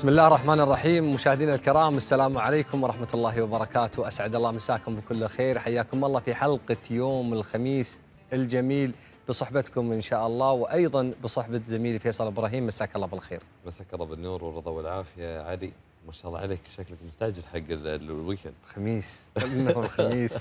بسم الله الرحمن الرحيم مشاهدينا الكرام السلام عليكم ورحمة الله وبركاته أسعد الله مساكم بكل خير حياكم الله في حلقة يوم الخميس الجميل بصحبتكم إن شاء الله وأيضا بصحبة زميلي فيصل إبراهيم مساك الله بالخير مساك الله بالنور والرضا والعافية عدي ما شاء الله عليك شكلك مستعجل حق الويكند خميس انه الخميس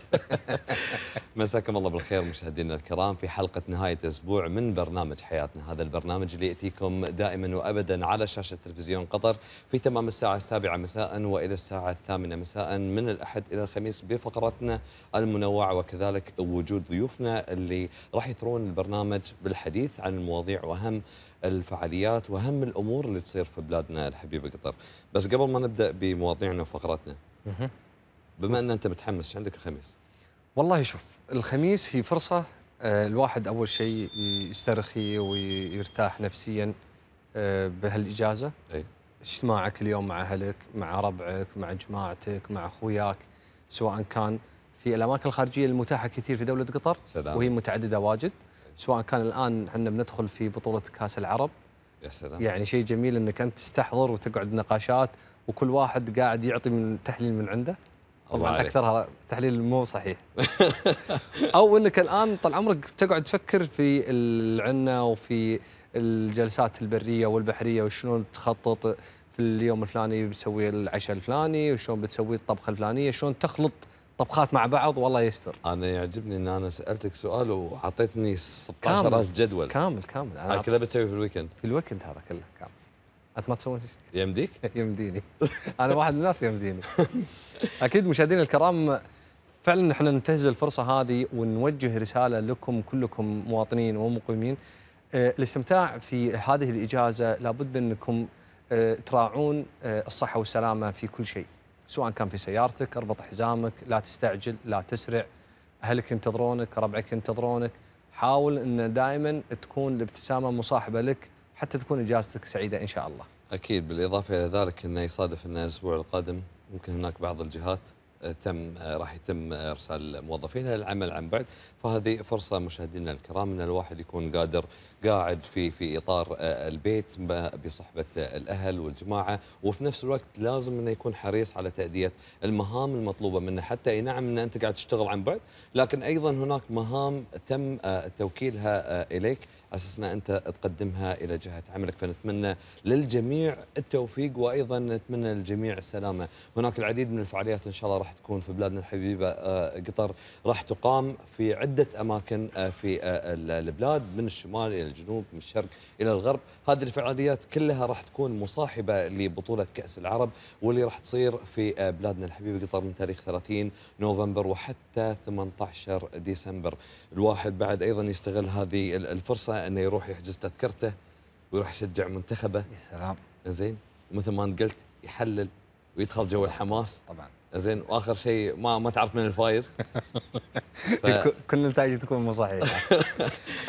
مساكم الله بالخير مشاهدينا الكرام في حلقه نهايه اسبوع من برنامج حياتنا هذا البرنامج اللي ياتيكم دائما وابدا على شاشه تلفزيون قطر في تمام الساعه السابعه مساء والى الساعه الثامنه مساء من الاحد الى الخميس بفقرتنا المنوعه وكذلك وجود ضيوفنا اللي راح يثرون البرنامج بالحديث عن المواضيع واهم الفعاليات واهم الامور اللي تصير في بلادنا الحبيبه قطر بس قبل ما نبدا بمواضيعنا وفقراتنا بما ان انت متحمس عندك الخميس والله شوف الخميس هي فرصه آه، الواحد اول شيء يسترخي ويرتاح نفسيا آه، بهالاجازه أي. اجتماعك اليوم مع اهلك مع ربعك مع جماعتك مع اخوياك سواء كان في الاماكن الخارجيه المتاحه كثير في دوله قطر سلام. وهي متعدده واجد سواء كان الان احنا بندخل في بطوله كاس العرب يا سلام يعني شيء جميل انك انت تستحضر وتقعد نقاشات وكل واحد قاعد يعطي من تحليل من عنده طبعا اكثرها تحليل مو صحيح او انك الان طال عمرك تقعد تفكر في العنا وفي الجلسات البريه والبحريه وشلون تخطط في اليوم الفلاني بتسوي العشاء الفلاني وشلون بتسوي الطبخه الفلانيه شلون تخلط طبخات مع بعض والله يستر انا يعجبني ان انا سالتك سؤال وعطيتني 16000 جدول كامل كامل انا كله بتسوي في الويكند في الويكند هذا كله كامل انت ما تسوي شيء يمديك؟ يمديني انا واحد من الناس يمديني اكيد مشاهدينا الكرام فعلا احنا ننتهز الفرصه هذه ونوجه رساله لكم كلكم مواطنين ومقيمين آه، الاستمتاع في هذه الاجازه لابد انكم آه، تراعون آه، الصحه والسلامه في كل شيء سواء كان في سيارتك اربط حزامك لا تستعجل لا تسرع اهلك ينتظرونك ربعك ينتظرونك حاول ان دائما تكون الابتسامه مصاحبه لك حتى تكون اجازتك سعيده ان شاء الله اكيد بالاضافه الى ذلك انه يصادف ان الاسبوع القادم ممكن هناك بعض الجهات تم راح يتم ارسال موظفينها للعمل عن بعد فهذه فرصه مشاهدينا الكرام ان الواحد يكون قادر قاعد في في اطار آه، البيت بصحبه الاهل والجماعه وفي نفس الوقت لازم انه يكون حريص على تاديه المهام المطلوبه منه حتى اي نعم ان انت قاعد تشتغل عن بعد لكن ايضا هناك مهام تم آه، توكيلها آه، اليك أساسنا أنت تقدمها إلى جهة عملك فنتمنى للجميع التوفيق وأيضا نتمنى للجميع السلامة هناك العديد من الفعاليات إن شاء الله راح تكون في بلادنا الحبيبة آه، قطر راح تقام في عدة أماكن آه، في آه، البلاد من الشمال إلى الجنوب من الشرق إلى الغرب هذه الفعاليات كلها راح تكون مصاحبة لبطولة كأس العرب واللي راح تصير في بلادنا الحبيبة قطر من تاريخ 30 نوفمبر وحتى 18 ديسمبر الواحد بعد أيضا يستغل هذه الفرصة انه يروح يحجز تذكرته ويروح يشجع منتخبه يا سلام زين ومثل ما انت قلت يحلل ويدخل جو الحماس طبعا زين واخر شيء ما ما تعرف من الفايز ف... كل النتائج تكون مو صحيحه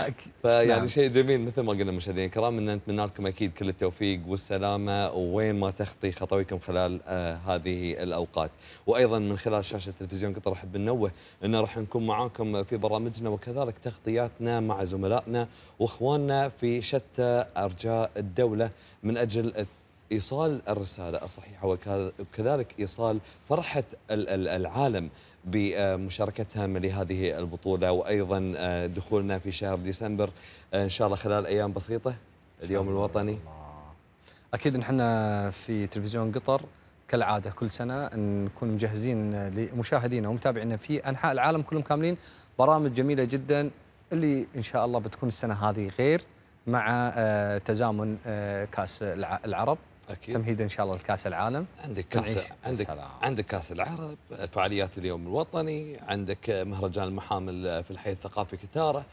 فيعني نعم. شيء جميل مثل ما قلنا مشاهدينا الكرام ان نتمنى لكم اكيد كل التوفيق والسلامه وين ما تخطي خطويكم خلال آه هذه الاوقات وايضا من خلال شاشه تلفزيون قطر احب ننوه ان راح نكون معاكم في برامجنا وكذلك تغطياتنا مع زملائنا واخواننا في شتى ارجاء الدوله من اجل ايصال الرساله الصحيحه وكذلك ايصال فرحه العالم بمشاركتهم لهذه البطوله وايضا آه، دخولنا في شهر ديسمبر آه، ان شاء الله خلال ايام بسيطه اليوم الوطني اكيد نحن في تلفزيون قطر كالعاده كل سنه نكون مجهزين لمشاهدينا ومتابعينا في انحاء العالم كلهم كاملين برامج جميله جدا اللي ان شاء الله بتكون السنه هذه غير مع آه، تزامن كاس العرب أكيد. تمهيدا ان شاء الله لكاس العالم عندك كاس عندك السلام. عندك كاس العرب فعاليات اليوم الوطني عندك مهرجان المحامل في الحي الثقافي كتاره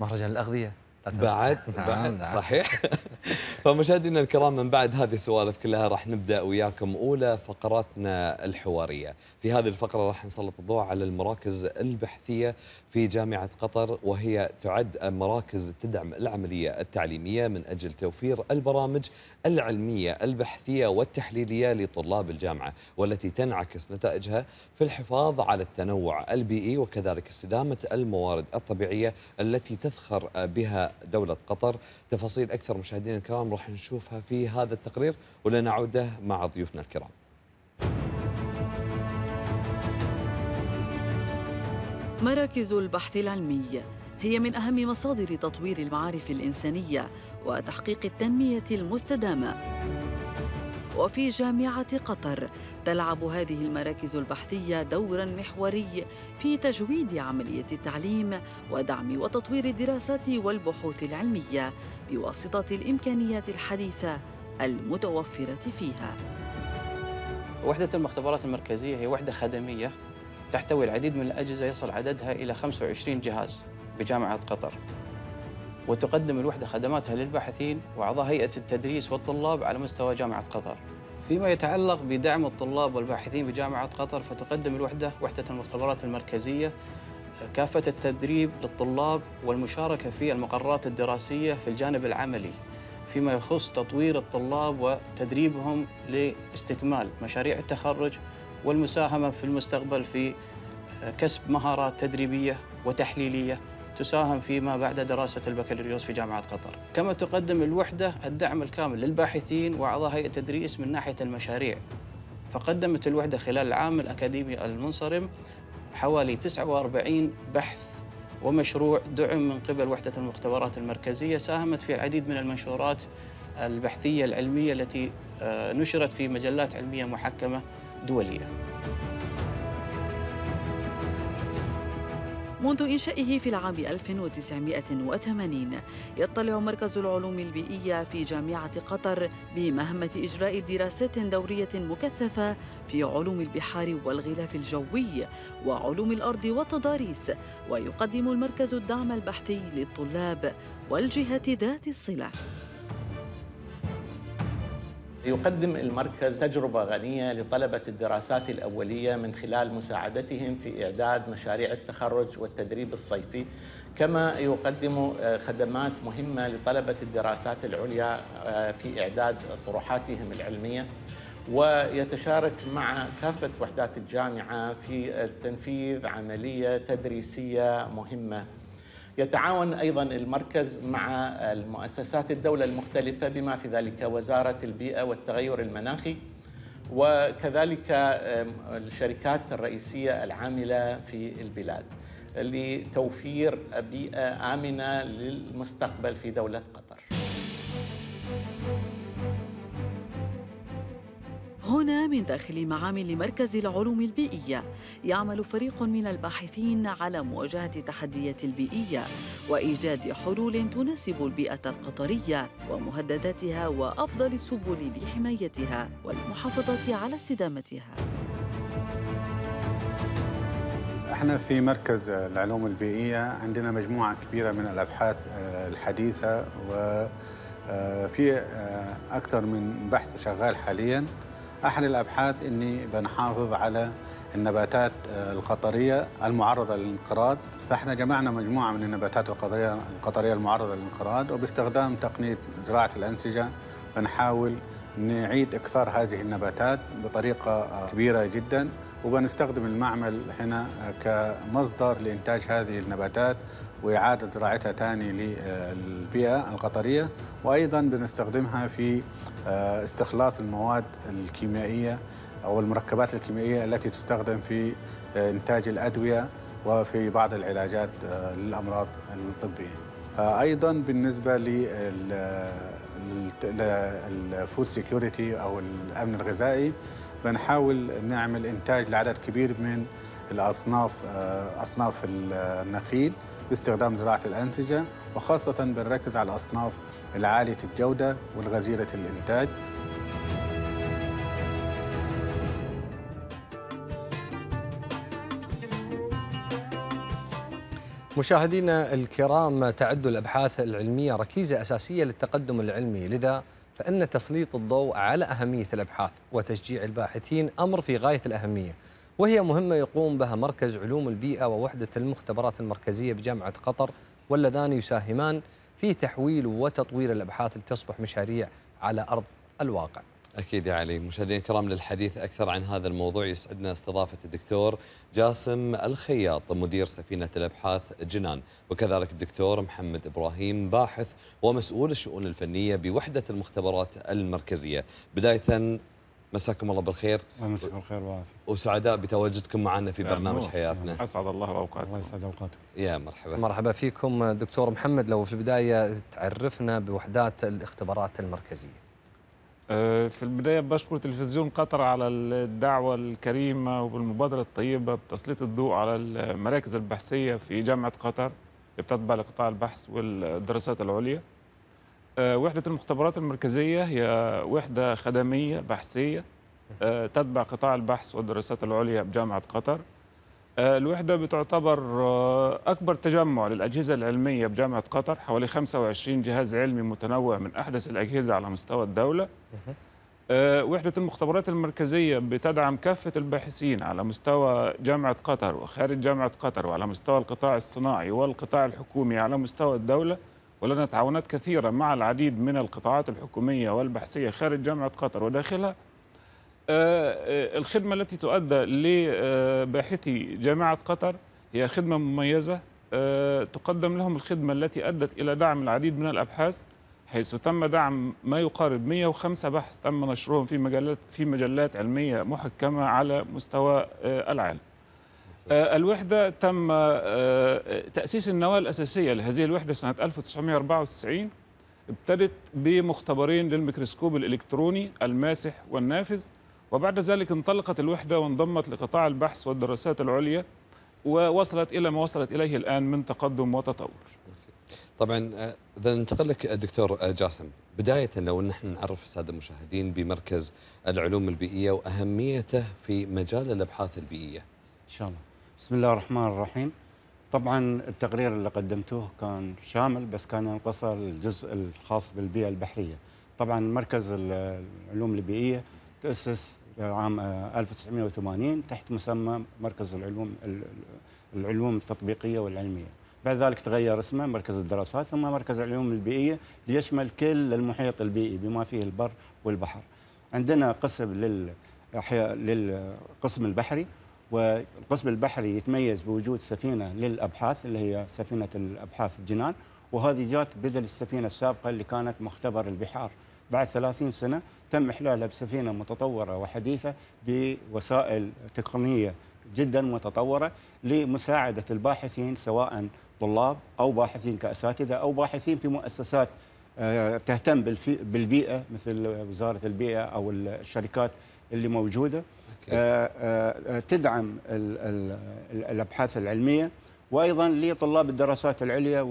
مهرجان الاغذيه بعد نعم، بعد نعم. صحيح فمشاهدينا الكرام من بعد هذه السوالف كلها راح نبدا وياكم اولى فقراتنا الحواريه في هذه الفقره راح نسلط الضوء على المراكز البحثيه في جامعة قطر وهي تعد مراكز تدعم العملية التعليمية من أجل توفير البرامج العلمية البحثية والتحليلية لطلاب الجامعة والتي تنعكس نتائجها في الحفاظ على التنوع البيئي وكذلك استدامة الموارد الطبيعية التي تفخر بها دولة قطر تفاصيل أكثر مشاهدينا الكرام راح نشوفها في هذا التقرير ولنعوده مع ضيوفنا الكرام مراكز البحث العلمي هي من أهم مصادر تطوير المعارف الإنسانية وتحقيق التنمية المستدامة وفي جامعة قطر تلعب هذه المراكز البحثية دوراً محوري في تجويد عملية التعليم ودعم وتطوير الدراسات والبحوث العلمية بواسطة الإمكانيات الحديثة المتوفرة فيها وحدة المختبرات المركزية هي وحدة خدمية تحتوي العديد من الأجهزة يصل عددها إلى 25 جهاز بجامعة قطر وتقدم الوحدة خدماتها للباحثين وأعضاء هيئة التدريس والطلاب على مستوى جامعة قطر فيما يتعلق بدعم الطلاب والباحثين بجامعة قطر فتقدم الوحدة وحدة المختبرات المركزية كافة التدريب للطلاب والمشاركة في المقررات الدراسية في الجانب العملي فيما يخص تطوير الطلاب وتدريبهم لاستكمال مشاريع التخرج والمساهمة في المستقبل في كسب مهارات تدريبية وتحليلية تساهم فيما بعد دراسة البكالوريوس في جامعة قطر كما تقدم الوحدة الدعم الكامل للباحثين وأعضاء هيئة التدريس من ناحية المشاريع فقدمت الوحدة خلال العام الأكاديمي المنصرم حوالي 49 بحث ومشروع دعم من قبل وحدة المختبرات المركزية ساهمت في العديد من المنشورات البحثية العلمية التي آه، نشرت في مجلات علمية محكمة دولية منذ إنشائه في العام 1980 يطلع مركز العلوم البيئية في جامعة قطر بمهمة إجراء دراسات دورية مكثفة في علوم البحار والغلاف الجوي وعلوم الأرض والتضاريس ويقدم المركز الدعم البحثي للطلاب والجهات ذات الصلة يقدم المركز تجربة غنية لطلبة الدراسات الأولية من خلال مساعدتهم في إعداد مشاريع التخرج والتدريب الصيفي كما يقدم آه، خدمات مهمة لطلبة الدراسات العليا آه، في إعداد طروحاتهم العلمية ويتشارك مع كافة وحدات الجامعة في تنفيذ عملية تدريسية مهمة يتعاون أيضا المركز مع المؤسسات الدولة المختلفة بما في ذلك وزارة البيئة والتغير المناخي وكذلك الشركات الرئيسية العاملة في البلاد لتوفير بيئة آمنة للمستقبل في دولة قطر هنا من داخل معامل مركز العلوم البيئية يعمل فريق من الباحثين على مواجهة التحديات البيئية وإيجاد حلول تناسب البيئة القطرية ومهدداتها وأفضل السبل لحمايتها والمحافظة على استدامتها احنا في مركز العلوم البيئية عندنا مجموعة كبيرة من الأبحاث آه، الحديثة و آه، في آه، أكثر من بحث شغال حالياً أحد الأبحاث إني بنحافظ على النباتات آه، القطرية المعرضة للانقراض فإحنا جمعنا مجموعة من النباتات القطرية, القطرية المعرضة للانقراض وباستخدام تقنية زراعة الأنسجة بنحاول نعيد إكثار هذه النباتات بطريقة آه، كبيرة جدا وبنستخدم المعمل هنا آه، كمصدر لإنتاج هذه النباتات وإعادة زراعتها تاني للبيئة القطرية وأيضا بنستخدمها في آه، استخلاص المواد الكيميائية أو المركبات الكيميائية التي تستخدم في آه، إنتاج الأدوية وفي بعض العلاجات آه، للأمراض الطبية أيضا بالنسبة للفود سيكوريتي أو الأمن الغذائي بنحاول نعمل إنتاج لعدد كبير من الأصناف أصناف النخيل باستخدام زراعة الأنسجة وخاصة بنركز على الأصناف العالية الجودة والغزيرة الإنتاج مشاهدينا الكرام تعد الأبحاث العلمية ركيزة أساسية للتقدم العلمي لذا فإن تسليط الضوء على أهمية الأبحاث وتشجيع الباحثين أمر في غاية الأهمية وهي مهمة يقوم بها مركز علوم البيئة ووحدة المختبرات المركزية بجامعة قطر واللذان يساهمان في تحويل وتطوير الأبحاث لتصبح مشاريع على أرض الواقع أكيد يا علي مشاهدينا الكرام للحديث أكثر عن هذا الموضوع يسعدنا استضافة الدكتور جاسم الخياط مدير سفينة الأبحاث جنان وكذلك الدكتور محمد إبراهيم باحث ومسؤول الشؤون الفنية بوحدة المختبرات المركزية بداية مساكم الله بالخير مساكم الخير وعافيه وسعداء بتواجدكم معنا في برنامج حياتنا اسعد الله اوقاتكم الله يسعد اوقاتكم يا مرحبا مرحبا فيكم دكتور محمد لو في البدايه تعرفنا بوحدات الاختبارات المركزيه أه، في البداية بشكر تلفزيون قطر على الدعوة الكريمة والمبادرة الطيبة بتسليط الضوء على المراكز البحثية في جامعة قطر بتتبع لقطاع البحث والدراسات العليا آه، وحدة المختبرات المركزية هي وحدة خدمية بحثية آه، تتبع قطاع البحث والدراسات العليا بجامعة قطر آه، الوحدة بتعتبر أكبر تجمع للأجهزة العلمية بجامعة قطر حوالي 25 جهاز علمي متنوع من أحدث الأجهزة على مستوى الدولة وحدة المختبرات المركزية بتدعم كافة الباحثين على مستوى جامعة قطر وخارج جامعة قطر وعلى مستوى القطاع الصناعي والقطاع الحكومي على مستوى الدولة ولنا تعاونات كثيرة مع العديد من القطاعات الحكومية والبحثية خارج جامعة قطر وداخلها آه، آه، الخدمة التي تؤدى لباحثي جامعة قطر هي خدمة مميزة آه، تقدم لهم الخدمة التي أدت إلى دعم العديد من الأبحاث حيث تم دعم ما يقارب 105 بحث تم نشرهم في مجلات في مجلات علمية محكمة على مستوى العالم آه، الوحدة تم آه، آه، تأسيس النواة الأساسية لهذه الوحدة سنة 1994 ابتدت بمختبرين للميكروسكوب الإلكتروني الماسح والنافذ وبعد ذلك انطلقت الوحدة وانضمت لقطاع البحث والدراسات العليا ووصلت إلى ما وصلت إليه الآن من تقدم وتطور طبعا اذا ننتقل لك دكتور جاسم بدايه لو نحن نعرف الساده المشاهدين بمركز العلوم البيئيه واهميته في مجال الابحاث البيئيه. ان شاء الله. بسم الله الرحمن الرحيم طبعا التقرير اللي قدمتوه كان شامل بس كان ينقصه الجزء الخاص بالبيئة البحرية طبعا مركز العلوم البيئية تأسس عام 1980 تحت مسمى مركز العلوم العلوم التطبيقية والعلمية بعد ذلك تغير اسمه مركز الدراسات ثم مركز العلوم البيئية ليشمل كل المحيط البيئي بما فيه البر والبحر عندنا قسم لل للقسم البحري والقسم البحري يتميز بوجود سفينه للابحاث اللي هي سفينه الابحاث الجنان وهذه جات بدل السفينه السابقه اللي كانت مختبر البحار بعد 30 سنه تم احلالها بسفينه متطوره وحديثه بوسائل تقنيه جدا متطوره لمساعده الباحثين سواء طلاب او باحثين كاساتذه او باحثين في مؤسسات آه، تهتم بالبيئه مثل وزاره البيئه او الشركات اللي موجوده آه، آه، آه، تدعم الابحاث العلميه وايضا لطلاب الدراسات العليا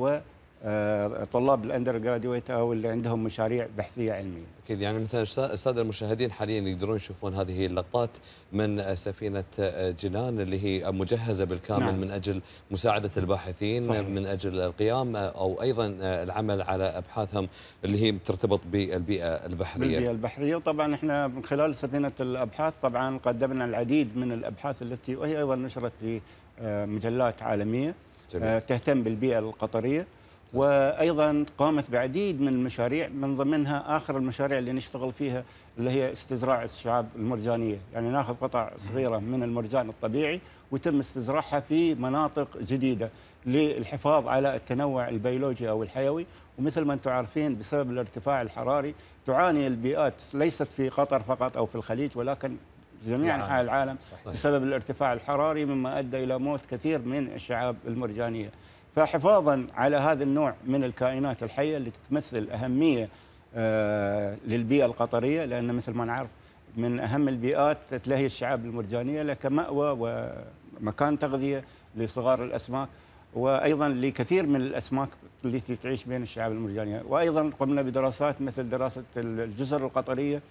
آه، طلاب الاندر جراديويت او اللي عندهم مشاريع بحثيه علميه. اكيد يعني مثلا الساده المشاهدين حاليا يقدرون يشوفون هذه اللقطات من سفينه آه، جنان اللي هي مجهزه بالكامل نعم. من اجل مساعده الباحثين صحيح. من اجل القيام آه، او ايضا العمل على ابحاثهم اللي هي ترتبط بالبيئه البحريه. بالبيئه البحريه وطبعا احنا من خلال سفينه الابحاث طبعا قدمنا العديد من الابحاث التي وهي ايضا نشرت في مجلات عالميه جميل. تهتم بالبيئه القطريه. وايضا قامت بعديد من المشاريع من ضمنها اخر المشاريع اللي نشتغل فيها اللي هي استزراع الشعاب المرجانيه، يعني ناخذ قطع صغيره من المرجان الطبيعي ويتم استزراعها في مناطق جديده للحفاظ على التنوع البيولوجي او الحيوي، ومثل ما انتم عارفين بسبب الارتفاع الحراري تعاني البيئات ليست في قطر فقط او في الخليج ولكن جميع انحاء العالم صحيح. بسبب الارتفاع الحراري مما ادى الى موت كثير من الشعاب المرجانيه. فحفاظا على هذا النوع من الكائنات الحية اللي تتمثل أهمية آه، للبيئة القطرية لأن مثل ما نعرف من أهم البيئات تلهي الشعاب المرجانية لك كمأوى ومكان تغذية لصغار الأسماك وأيضا لكثير من الأسماك التي تعيش بين الشعاب المرجانية وأيضا قمنا بدراسات مثل دراسة الجزر القطرية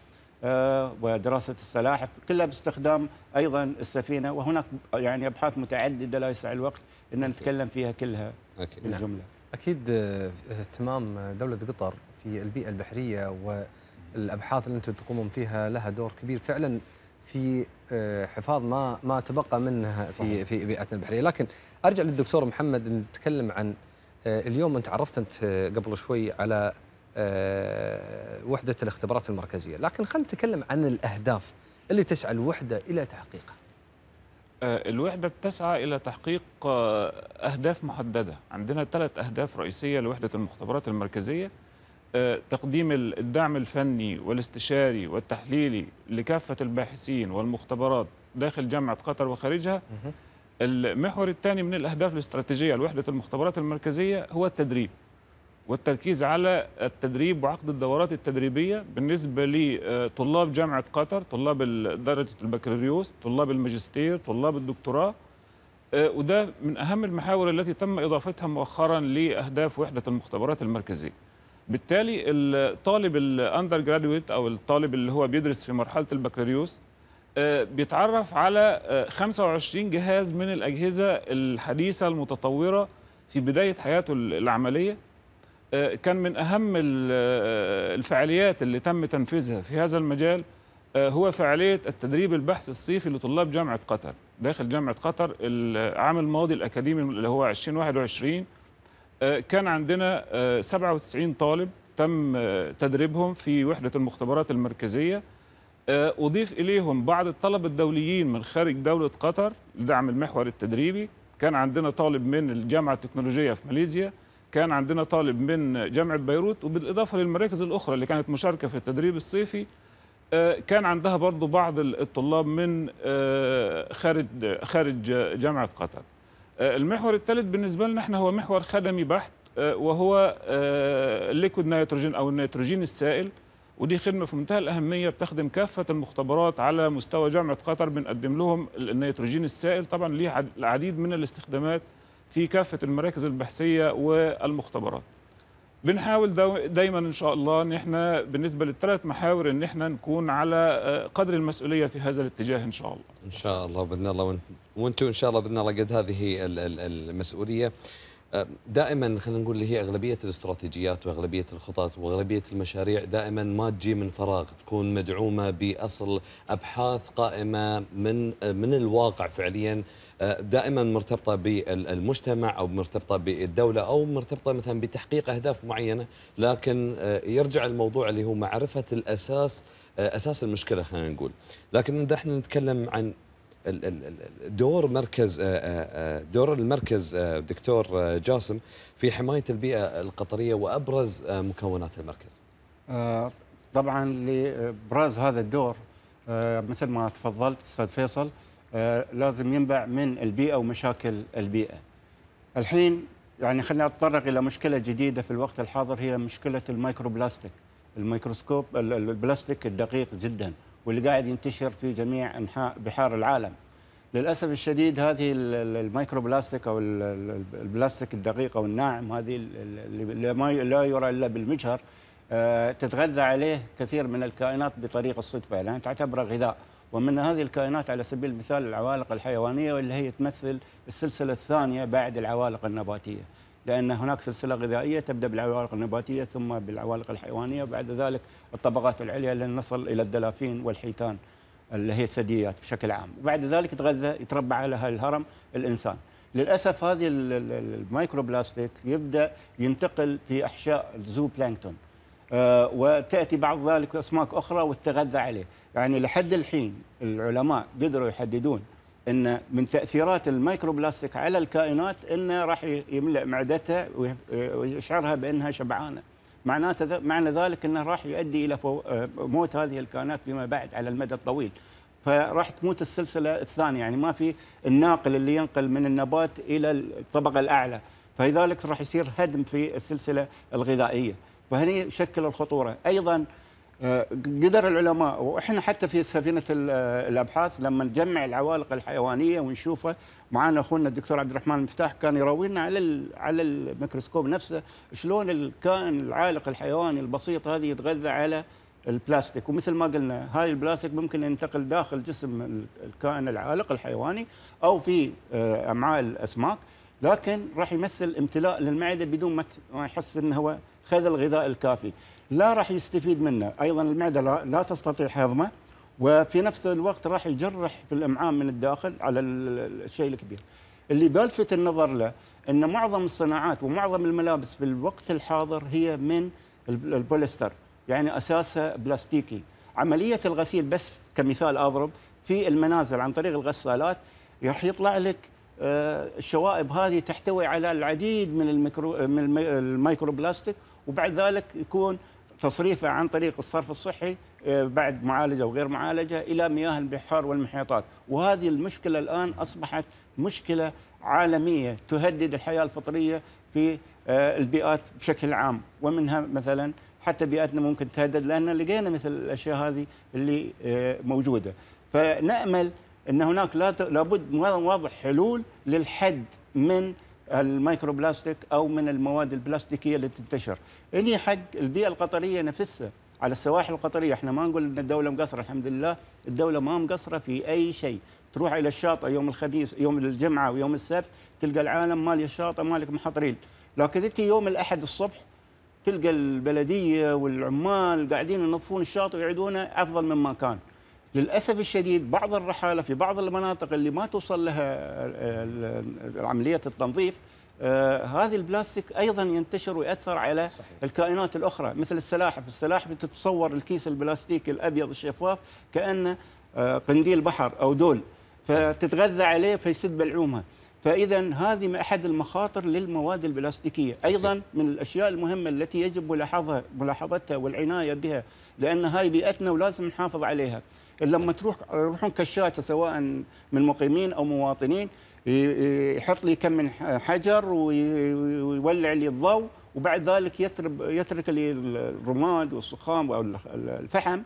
آه، ودراسة السلاحف كلها باستخدام أيضا السفينة وهناك يعني أبحاث متعددة لا يسع الوقت ان نتكلم فيها كلها بالجمله نعم. اكيد آه، اهتمام دوله قطر في البيئه البحريه والابحاث اللي انتم تقومون فيها لها دور كبير فعلا في آه، حفاظ ما ما تبقى منها في في بيئتنا البحريه لكن ارجع للدكتور محمد نتكلم عن آه، اليوم انت عرفت انت قبل شوي على وحده الاختبارات المركزيه لكن خلينا نتكلم عن الاهداف اللي تسعى الوحده الى تحقيقها آه، الوحدة بتسعى إلى تحقيق آه، أهداف محددة عندنا ثلاث أهداف رئيسية لوحدة المختبرات المركزية آه، تقديم الدعم الفني والاستشاري والتحليلي لكافة الباحثين والمختبرات داخل جامعة قطر وخارجها المحور الثاني من الأهداف الاستراتيجية لوحدة المختبرات المركزية هو التدريب والتركيز على التدريب وعقد الدورات التدريبية بالنسبة لطلاب آه، جامعة قطر طلاب درجة البكالوريوس طلاب الماجستير طلاب الدكتوراه آه، وده من أهم المحاور التي تم إضافتها مؤخرا لأهداف وحدة المختبرات المركزية بالتالي الطالب الاندر جرادويت أو الطالب اللي هو بيدرس في مرحلة البكالوريوس آه، بيتعرف على 25 جهاز من الأجهزة الحديثة المتطورة في بداية حياته العملية آه، كان من أهم آه، الفعاليات اللي تم تنفيذها في هذا المجال آه، هو فعالية التدريب البحث الصيفي لطلاب جامعة قطر داخل جامعة قطر العام الماضي الأكاديمي اللي هو 2021 كان عندنا 97 طالب تم تدريبهم في وحدة المختبرات المركزية أضيف إليهم بعض الطلبة الدوليين من خارج دولة قطر لدعم المحور التدريبي كان عندنا طالب من الجامعة التكنولوجية في ماليزيا كان عندنا طالب من جامعه بيروت وبالاضافه للمراكز الاخرى اللي كانت مشاركه في التدريب الصيفي آه، كان عندها برضو بعض الطلاب من آه، خارج خارج جامعه قطر آه، المحور الثالث بالنسبه لنا احنا هو محور خدمي بحت وهو الليكويد نيتروجين او النيتروجين السائل ودي خدمه في منتهى الاهميه بتخدم كافه المختبرات على مستوى جامعه قطر بنقدم لهم النيتروجين السائل طبعا ليه العديد من الاستخدامات في كافه المراكز البحثيه والمختبرات بنحاول دايما ان شاء الله ان احنا بالنسبه للثلاث محاور ان احنا نكون على آه، قدر المسؤوليه في هذا الاتجاه ان شاء الله ان شاء الله باذن الله وانتم ان شاء الله باذن الله قد هذه المسؤوليه دائما خلينا نقول اللي هي اغلبيه الاستراتيجيات واغلبيه الخطط واغلبيه المشاريع دائما ما تجي من فراغ تكون مدعومه باصل ابحاث قائمه من من الواقع فعليا دائما مرتبطه بالمجتمع او مرتبطه بالدوله او مرتبطه مثلا بتحقيق اهداف معينه لكن آه، يرجع الموضوع اللي هو معرفه الاساس آه، اساس المشكله خلينا نقول لكن اذا احنا نتكلم عن دور مركز آه، آه، آه، دور المركز دكتور جاسم في حمايه البيئه القطريه وابرز مكونات المركز. طبعا لابراز هذا الدور مثل ما تفضلت استاذ فيصل لازم ينبع من البيئه ومشاكل البيئه. الحين يعني خلينا نتطرق الى مشكله جديده في الوقت الحاضر هي مشكله الميكروبلاستيك الميكروسكوب البلاستيك الدقيق جدا واللي قاعد ينتشر في جميع انحاء بحار العالم للاسف الشديد هذه الميكرو بلاستيك او البلاستيك الدقيق او الناعم هذه اللي لا يرى الا بالمجهر آه، تتغذى عليه كثير من الكائنات بطريق الصدفه لانها يعني تعتبره غذاء ومن هذه الكائنات على سبيل المثال العوالق الحيوانيه واللي هي تمثل السلسله الثانيه بعد العوالق النباتيه لان هناك سلسله غذائيه تبدا بالعوالق النباتيه ثم بالعوالق الحيوانيه وبعد ذلك الطبقات العليا لنصل الى الدلافين والحيتان اللي هي الثدييات بشكل عام وبعد ذلك يتغذى يتربى على الهرم الانسان للاسف هذه المايكرو بلاستيك يبدا ينتقل في احشاء الزو بلانكتون أه وتاتي بعض ذلك اسماك اخرى وتتغذى عليه يعني لحد الحين العلماء قدروا يحددون ان من تاثيرات المايكرو بلاستيك على الكائنات انه راح يملا معدتها ويشعرها آه، بانها شبعانه معناته معنى ذلك انه راح يؤدي الى آه، موت هذه الكائنات فيما بعد على المدى الطويل فراح تموت السلسله الثانيه يعني ما في الناقل اللي ينقل من النبات الى الطبقه الاعلى فلذلك راح يصير هدم في السلسله الغذائيه فهني شكل الخطوره ايضا آه، قدر العلماء واحنا حتى في سفينه الابحاث لما نجمع العوالق الحيوانيه ونشوفها معانا اخونا الدكتور عبد الرحمن المفتاح كان يروي لنا على على الميكروسكوب نفسه شلون الكائن العالق الحيواني البسيط هذه يتغذى على البلاستيك ومثل ما قلنا هاي البلاستيك ممكن ينتقل داخل جسم الكائن العالق الحيواني او في آه، امعاء الاسماك لكن راح يمثل امتلاء للمعده بدون ما يحس انه هو خذ الغذاء الكافي لا راح يستفيد منه ايضا المعده لا, لا تستطيع هضمه وفي نفس الوقت راح يجرح في الامعاء من الداخل على الشيء الكبير اللي بلفت النظر له ان معظم الصناعات ومعظم الملابس في الوقت الحاضر هي من البوليستر يعني اساسها بلاستيكي عمليه الغسيل بس كمثال اضرب في المنازل عن طريق الغسالات راح يطلع لك آه، الشوائب هذه تحتوي على العديد من الميكرو من الميكرو بلاستيك وبعد ذلك يكون تصريفه عن طريق الصرف الصحي آه، بعد معالجه وغير معالجه الى مياه البحار والمحيطات، وهذه المشكله الان اصبحت مشكله عالميه تهدد الحياه الفطريه في آه، البيئات بشكل عام، ومنها مثلا حتى بيئتنا ممكن تهدد لان لقينا مثل الاشياء هذه اللي آه، موجوده، فنامل ان هناك لابد وضع حلول للحد من المايكرو بلاستيك او من المواد البلاستيكيه اللي تنتشر اني حق البيئه القطريه نفسها على السواحل القطريه احنا ما نقول ان الدوله مقصره الحمد لله الدوله ما مقصره في اي شيء تروح الى الشاطئ يوم الخميس يوم الجمعه ويوم السبت تلقى العالم مالي الشاطئ مالك محطرين لكن انت يوم الاحد الصبح تلقى البلديه والعمال قاعدين ينظفون الشاطئ ويعيدونه افضل مما كان للأسف الشديد بعض الرحالة في بعض المناطق اللي ما توصل لها عملية التنظيف آه هذه البلاستيك ايضا ينتشر وياثر على صحيح. الكائنات الاخرى مثل السلاحف، السلاحف تتصور الكيس البلاستيكي الابيض الشفاف كانه آه قنديل بحر او دول فتتغذى عليه فيسد بلعومها. فاذا هذه احد المخاطر للمواد البلاستيكيه، ايضا من الاشياء المهمه التي يجب ملاحظها ملاحظتها والعنايه بها لان هاي بيئتنا ولازم نحافظ عليها. لما تروح يروحون كشاته سواء من مقيمين او مواطنين يحط لي كم من حجر ويولع لي الضوء وبعد ذلك يترب يترك لي الرماد والصخام او الفحم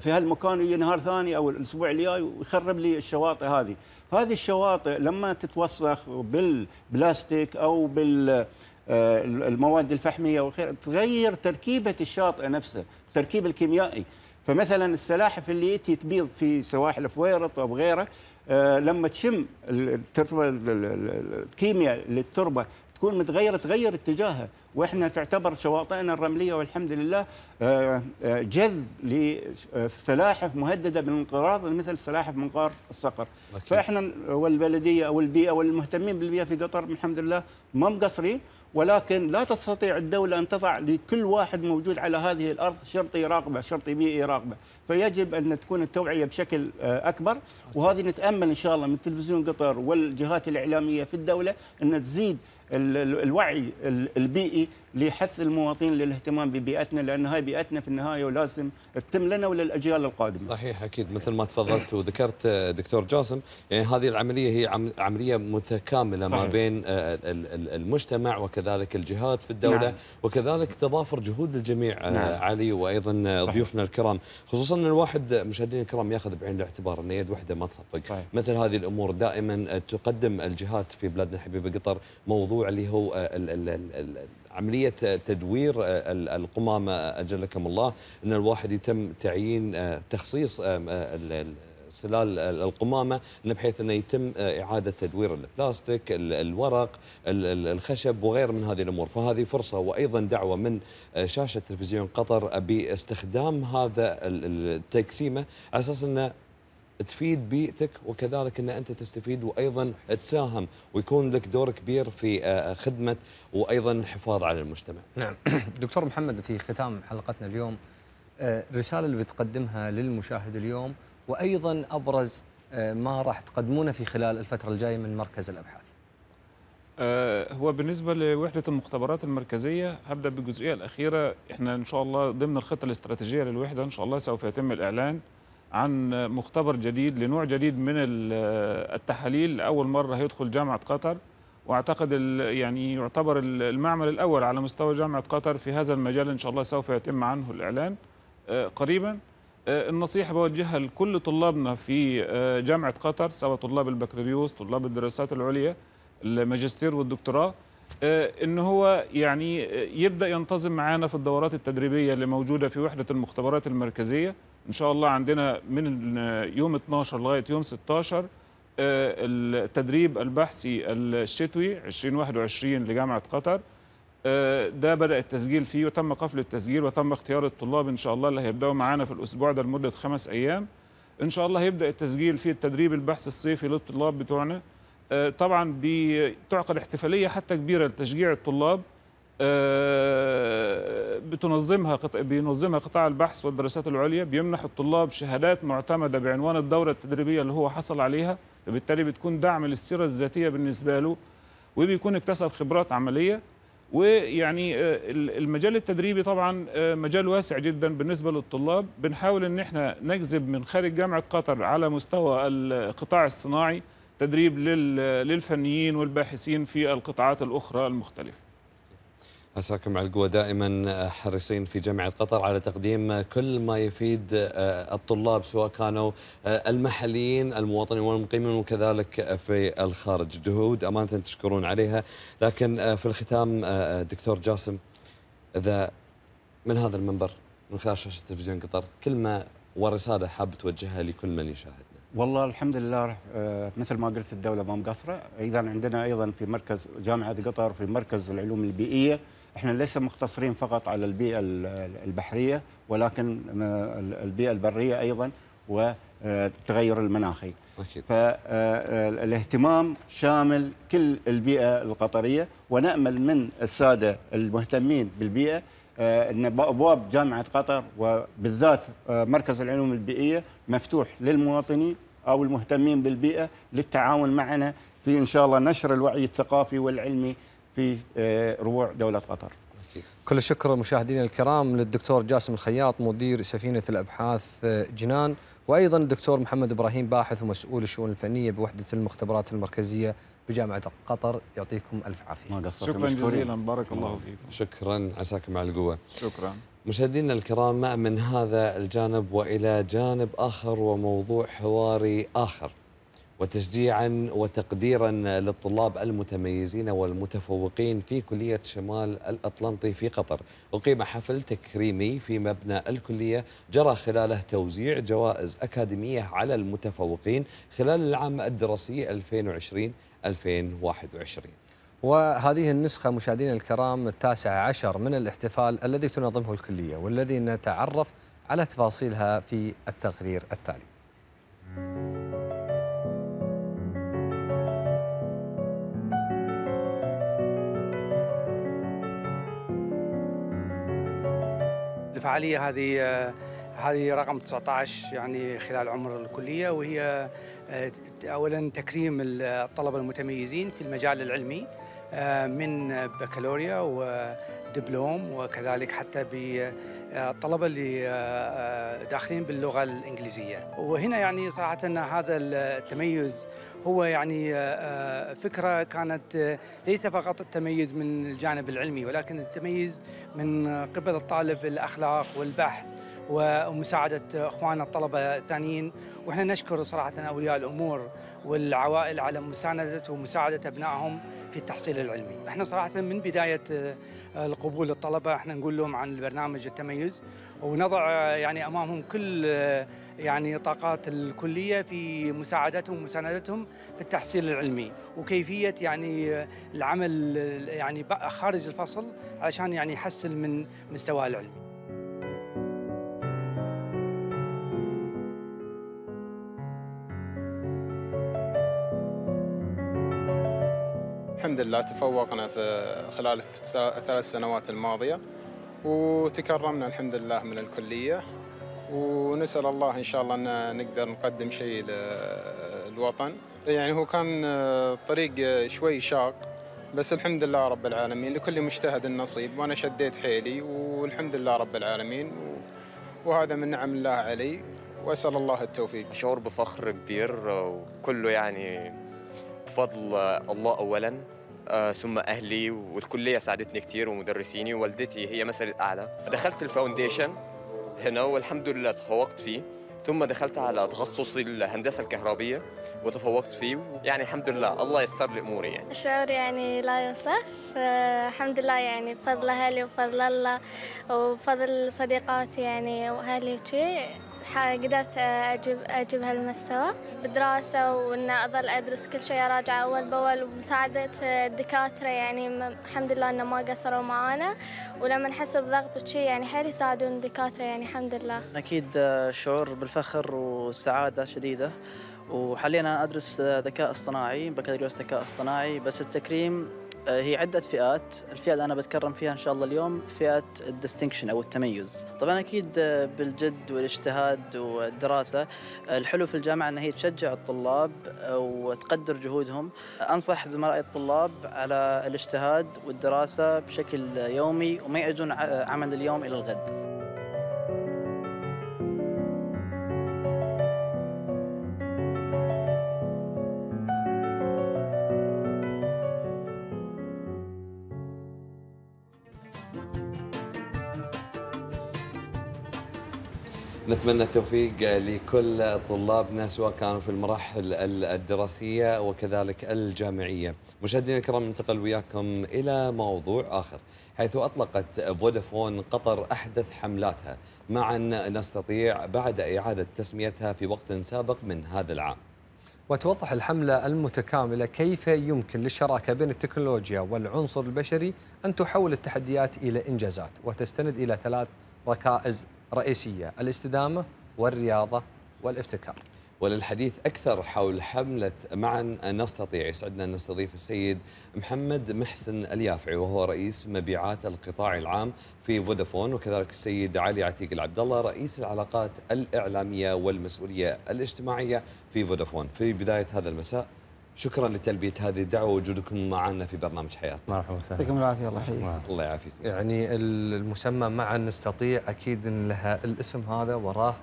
في هالمكان ويجي نهار ثاني او الاسبوع الجاي ويخرب لي الشواطئ هذه، هذه الشواطئ لما تتوسخ بالبلاستيك او بال آه، المواد الفحميه وغيرها تغير تركيبه الشاطئ نفسه، التركيب الكيميائي، فمثلا السلاحف اللي تبيض في سواحل فويرط او غيره آه، لما تشم الكيمياء للتربه تكون متغيره تغير اتجاهها واحنا تعتبر شواطئنا الرمليه والحمد لله آه، آه، جذب لسلاحف مهدده بالانقراض مثل سلاحف منقار الصقر أكيد. فاحنا والبلديه او البيئه والمهتمين بالبيئه في قطر الحمد لله ما مقصرين ولكن لا تستطيع الدوله ان تضع لكل واحد موجود على هذه الارض شرطي راقبه شرطي بيئي راقبه فيجب ان تكون التوعيه بشكل آه، اكبر وهذه نتامل ان شاء الله من تلفزيون قطر والجهات الاعلاميه في الدوله ان تزيد الوعي البيئي لحث المواطنين للاهتمام ببيئتنا لان هاي بيئتنا في النهايه ولازم تتم لنا وللاجيال القادمه. صحيح اكيد مثل ما تفضلت وذكرت آه، دكتور جاسم يعني هذه العمليه هي عمليه متكامله صحيح. ما بين آه، المجتمع وكذلك الجهات في الدوله نعم. وكذلك تضافر جهود الجميع آه، نعم. علي وايضا صحيح. ضيوفنا الكرام خصوصا ان الواحد مشاهدينا الكرام ياخذ بعين الاعتبار ان يد واحده ما تصفق صحيح. مثل هذه الامور دائما تقدم الجهات في بلادنا الحبيبه قطر موضوع اللي هو الـ الـ الـ عملية تدوير آه، القمامة آه، أجلكم الله أن الواحد يتم تعيين آه، تخصيص سلال القمامه بحيث انه يتم اعاده تدوير البلاستيك، الورق، الخشب وغير من هذه الامور، فهذه فرصه وايضا دعوه من شاشه تلفزيون قطر باستخدام هذا التقسيمه على اساس انه تفيد بيئتك وكذلك ان انت تستفيد وايضا تساهم ويكون لك دور كبير في آه، خدمه وايضا الحفاظ على المجتمع. نعم. دكتور محمد في ختام حلقتنا اليوم الرساله آه، اللي بتقدمها للمشاهد اليوم وايضا ابرز آه، ما راح تقدمونه في خلال الفتره الجايه من مركز الابحاث. هو بالنسبة لوحدة المختبرات المركزية هبدأ بالجزئية الأخيرة إحنا إن شاء الله ضمن الخطة الاستراتيجية للوحدة إن شاء الله سوف يتم الإعلان عن مختبر جديد لنوع جديد من التحاليل أول مرة هيدخل جامعة قطر واعتقد يعني يعتبر المعمل الاول على مستوى جامعه قطر في هذا المجال ان شاء الله سوف يتم عنه الاعلان آه، قريبا آه، النصيحه بوجهها لكل طلابنا في آه، جامعه قطر سواء طلاب البكالوريوس طلاب الدراسات العليا الماجستير والدكتوراه ان هو يعني يبدا ينتظم معانا في الدورات التدريبيه اللي موجوده في وحده المختبرات المركزيه ان شاء الله عندنا من يوم 12 لغايه يوم 16 آه، التدريب البحثي الشتوي 2021 لجامعه قطر آه، ده بدا التسجيل فيه وتم قفل التسجيل وتم اختيار الطلاب ان شاء الله اللي هيبداوا معانا في الاسبوع ده لمده خمس ايام ان شاء الله هيبدا التسجيل في التدريب البحث الصيفي للطلاب بتوعنا آه، طبعا بتعقد احتفاليه حتى كبيره لتشجيع الطلاب آه، بتنظمها بينظمها قطاع البحث والدراسات العليا بيمنح الطلاب شهادات معتمده بعنوان الدوره التدريبيه اللي هو حصل عليها وبالتالي بتكون دعم للسيره الذاتيه بالنسبه له وبيكون اكتسب خبرات عمليه ويعني آه، المجال التدريبي طبعا آه، مجال واسع جدا بالنسبه للطلاب بنحاول ان احنا نجذب من خارج جامعه قطر على مستوى القطاع الصناعي تدريب للفنيين والباحثين في القطاعات الاخرى المختلفه مساكم على القوة دائما آه، حريصين في جامعة قطر على تقديم آه، كل ما يفيد آه، الطلاب سواء كانوا المحليين المواطنين والمقيمين وكذلك في الخارج جهود أمانة تشكرون عليها لكن في الختام دكتور جاسم إذا من هذا المنبر من خلال شاشة تلفزيون قطر كلمة ورسالة حاب توجهها لكل من يشاهد والله الحمد لله مثل ما قلت الدولة ما مقصرة إذا عندنا أيضا في مركز جامعة قطر في مركز العلوم البيئية احنا ليس مقتصرين فقط على البيئه البحريه ولكن البيئه البريه ايضا والتغير المناخي فالاهتمام آه، شامل كل البيئه القطريه ونامل من الساده المهتمين بالبيئه آه، ان ابواب جامعه قطر وبالذات آه، مركز العلوم البيئيه مفتوح للمواطنين او المهتمين بالبيئه للتعاون معنا في ان شاء الله نشر الوعي الثقافي والعلمي في آه، ربوع دولة قطر كل الشكر مشاهدينا الكرام للدكتور جاسم الخياط مدير سفينة الأبحاث آه، جنان وأيضا الدكتور محمد إبراهيم باحث ومسؤول الشؤون الفنية بوحدة المختبرات المركزية بجامعة قطر يعطيكم ألف عافية ما قصرت شكرا جزيلا بارك الله فيكم شكرا عساكم على القوة شكرا مشاهدينا الكرام من هذا الجانب وإلى جانب آخر وموضوع حواري آخر وتشجيعا وتقديرا للطلاب المتميزين والمتفوقين في كلية شمال الأطلنطي في قطر أقيم حفل تكريمي في مبنى الكلية جرى خلاله توزيع جوائز أكاديمية على المتفوقين خلال العام الدراسي 2020-2021 وهذه النسخة مشاهدينا الكرام التاسعة عشر من الاحتفال الذي تنظمه الكلية والذي نتعرف على تفاصيلها في التقرير التالي الفعالية هذه هذه رقم 19 يعني خلال عمر الكلية وهي آه، أولا تكريم الطلبة المتميزين في المجال العلمي آه، من بكالوريا ودبلوم وكذلك حتى بالطلبه آه، اللي داخلين باللغه الانجليزيه وهنا يعني صراحه هذا التميز هو يعني آه، آه، فكرة كانت آه، ليس فقط التميز من الجانب العلمي ولكن التميز من قبل الطالب الأخلاق والبحث ومساعدة أخواننا الطلبة الثانيين وإحنا نشكر صراحة أولياء الأمور والعوائل على مساندة ومساعدة أبنائهم في التحصيل العلمي إحنا صراحة من بداية القبول الطلبة إحنا نقول لهم عن البرنامج التميز ونضع يعني أمامهم كل يعني طاقات الكليه في مساعدتهم ومساندتهم في التحصيل العلمي وكيفيه يعني العمل يعني خارج الفصل علشان يعني يحسن من مستواه العلمي الحمد لله تفوقنا في خلال الثلاث سنوات الماضية وتكرمنا الحمد لله من الكلية ونسال الله ان شاء الله ان نقدر نقدم شيء للوطن يعني هو كان آه، طريق آه، شوي شاق بس الحمد لله رب العالمين لكل مجتهد النصيب وانا شديت حيلي والحمد لله رب العالمين وهذا من نعم الله علي واسال الله التوفيق شعور بفخر كبير آه، وكله يعني بفضل الله اولا ثم اهلي والكليه ساعدتني كثير ومدرسيني ووالدتي هي مثل الاعلى دخلت الفاونديشن هنا والحمد لله تفوقت فيه ثم دخلت على تخصصي الهندسة الكهربية وتفوقت فيه يعني الحمد لله الله يسر لي أموري يعني الشعور يعني لا يوصف الحمد لله يعني بفضل أهلي وفضل الله وفضل صديقاتي يعني وأهلي وشي قدرت أجيب أجيب هالمستوى بالدراسة وإن أظل أدرس كل شيء أراجع أول بأول ومساعدة الدكاترة يعني الحمد لله إنه ما قصروا معانا ولما نحس بضغط وشي يعني حيل يساعدون الدكاترة يعني الحمد لله. أكيد شعور بالفخر وسعادة شديدة وحاليا أنا أدرس ذكاء اصطناعي بكالوريوس ذكاء اصطناعي بس التكريم آه، هي عدة فئات الفئة اللي أنا بتكرم فيها إن شاء الله اليوم فئة الدستنكشن أو التميز طبعا أكيد آه، بالجد والاجتهاد والدراسة آه، الحلو في الجامعة أنها هي تشجع الطلاب وتقدر جهودهم أنصح زملائي الطلاب على الاجتهاد والدراسة بشكل يومي وما يأجون عمل اليوم إلى الغد نتمنى التوفيق لكل طلابنا سواء كانوا في المراحل الدراسية وكذلك الجامعية مشاهدينا الكرام ننتقل وياكم إلى موضوع آخر حيث أطلقت فودافون قطر أحدث حملاتها معا نستطيع بعد إعادة تسميتها في وقت سابق من هذا العام وتوضح الحملة المتكاملة كيف يمكن للشراكة بين التكنولوجيا والعنصر البشري أن تحول التحديات إلى إنجازات وتستند إلى ثلاث ركائز رئيسية الاستدامة والرياضة والابتكار وللحديث أكثر حول حملة معا نستطيع يسعدنا أن نستضيف السيد محمد محسن اليافعي وهو رئيس مبيعات القطاع العام في فودافون وكذلك السيد علي عتيق العبد الله رئيس العلاقات الإعلامية والمسؤولية الاجتماعية في فودافون في بداية هذا المساء شكرا لتلبيه هذه الدعوه ووجودكم معنا في برنامج حياتنا. مرحبا وسهلا. يعطيكم العافيه الله يحييك. الله يعافيك. يعني المسمى معا نستطيع اكيد ان لها الاسم هذا وراه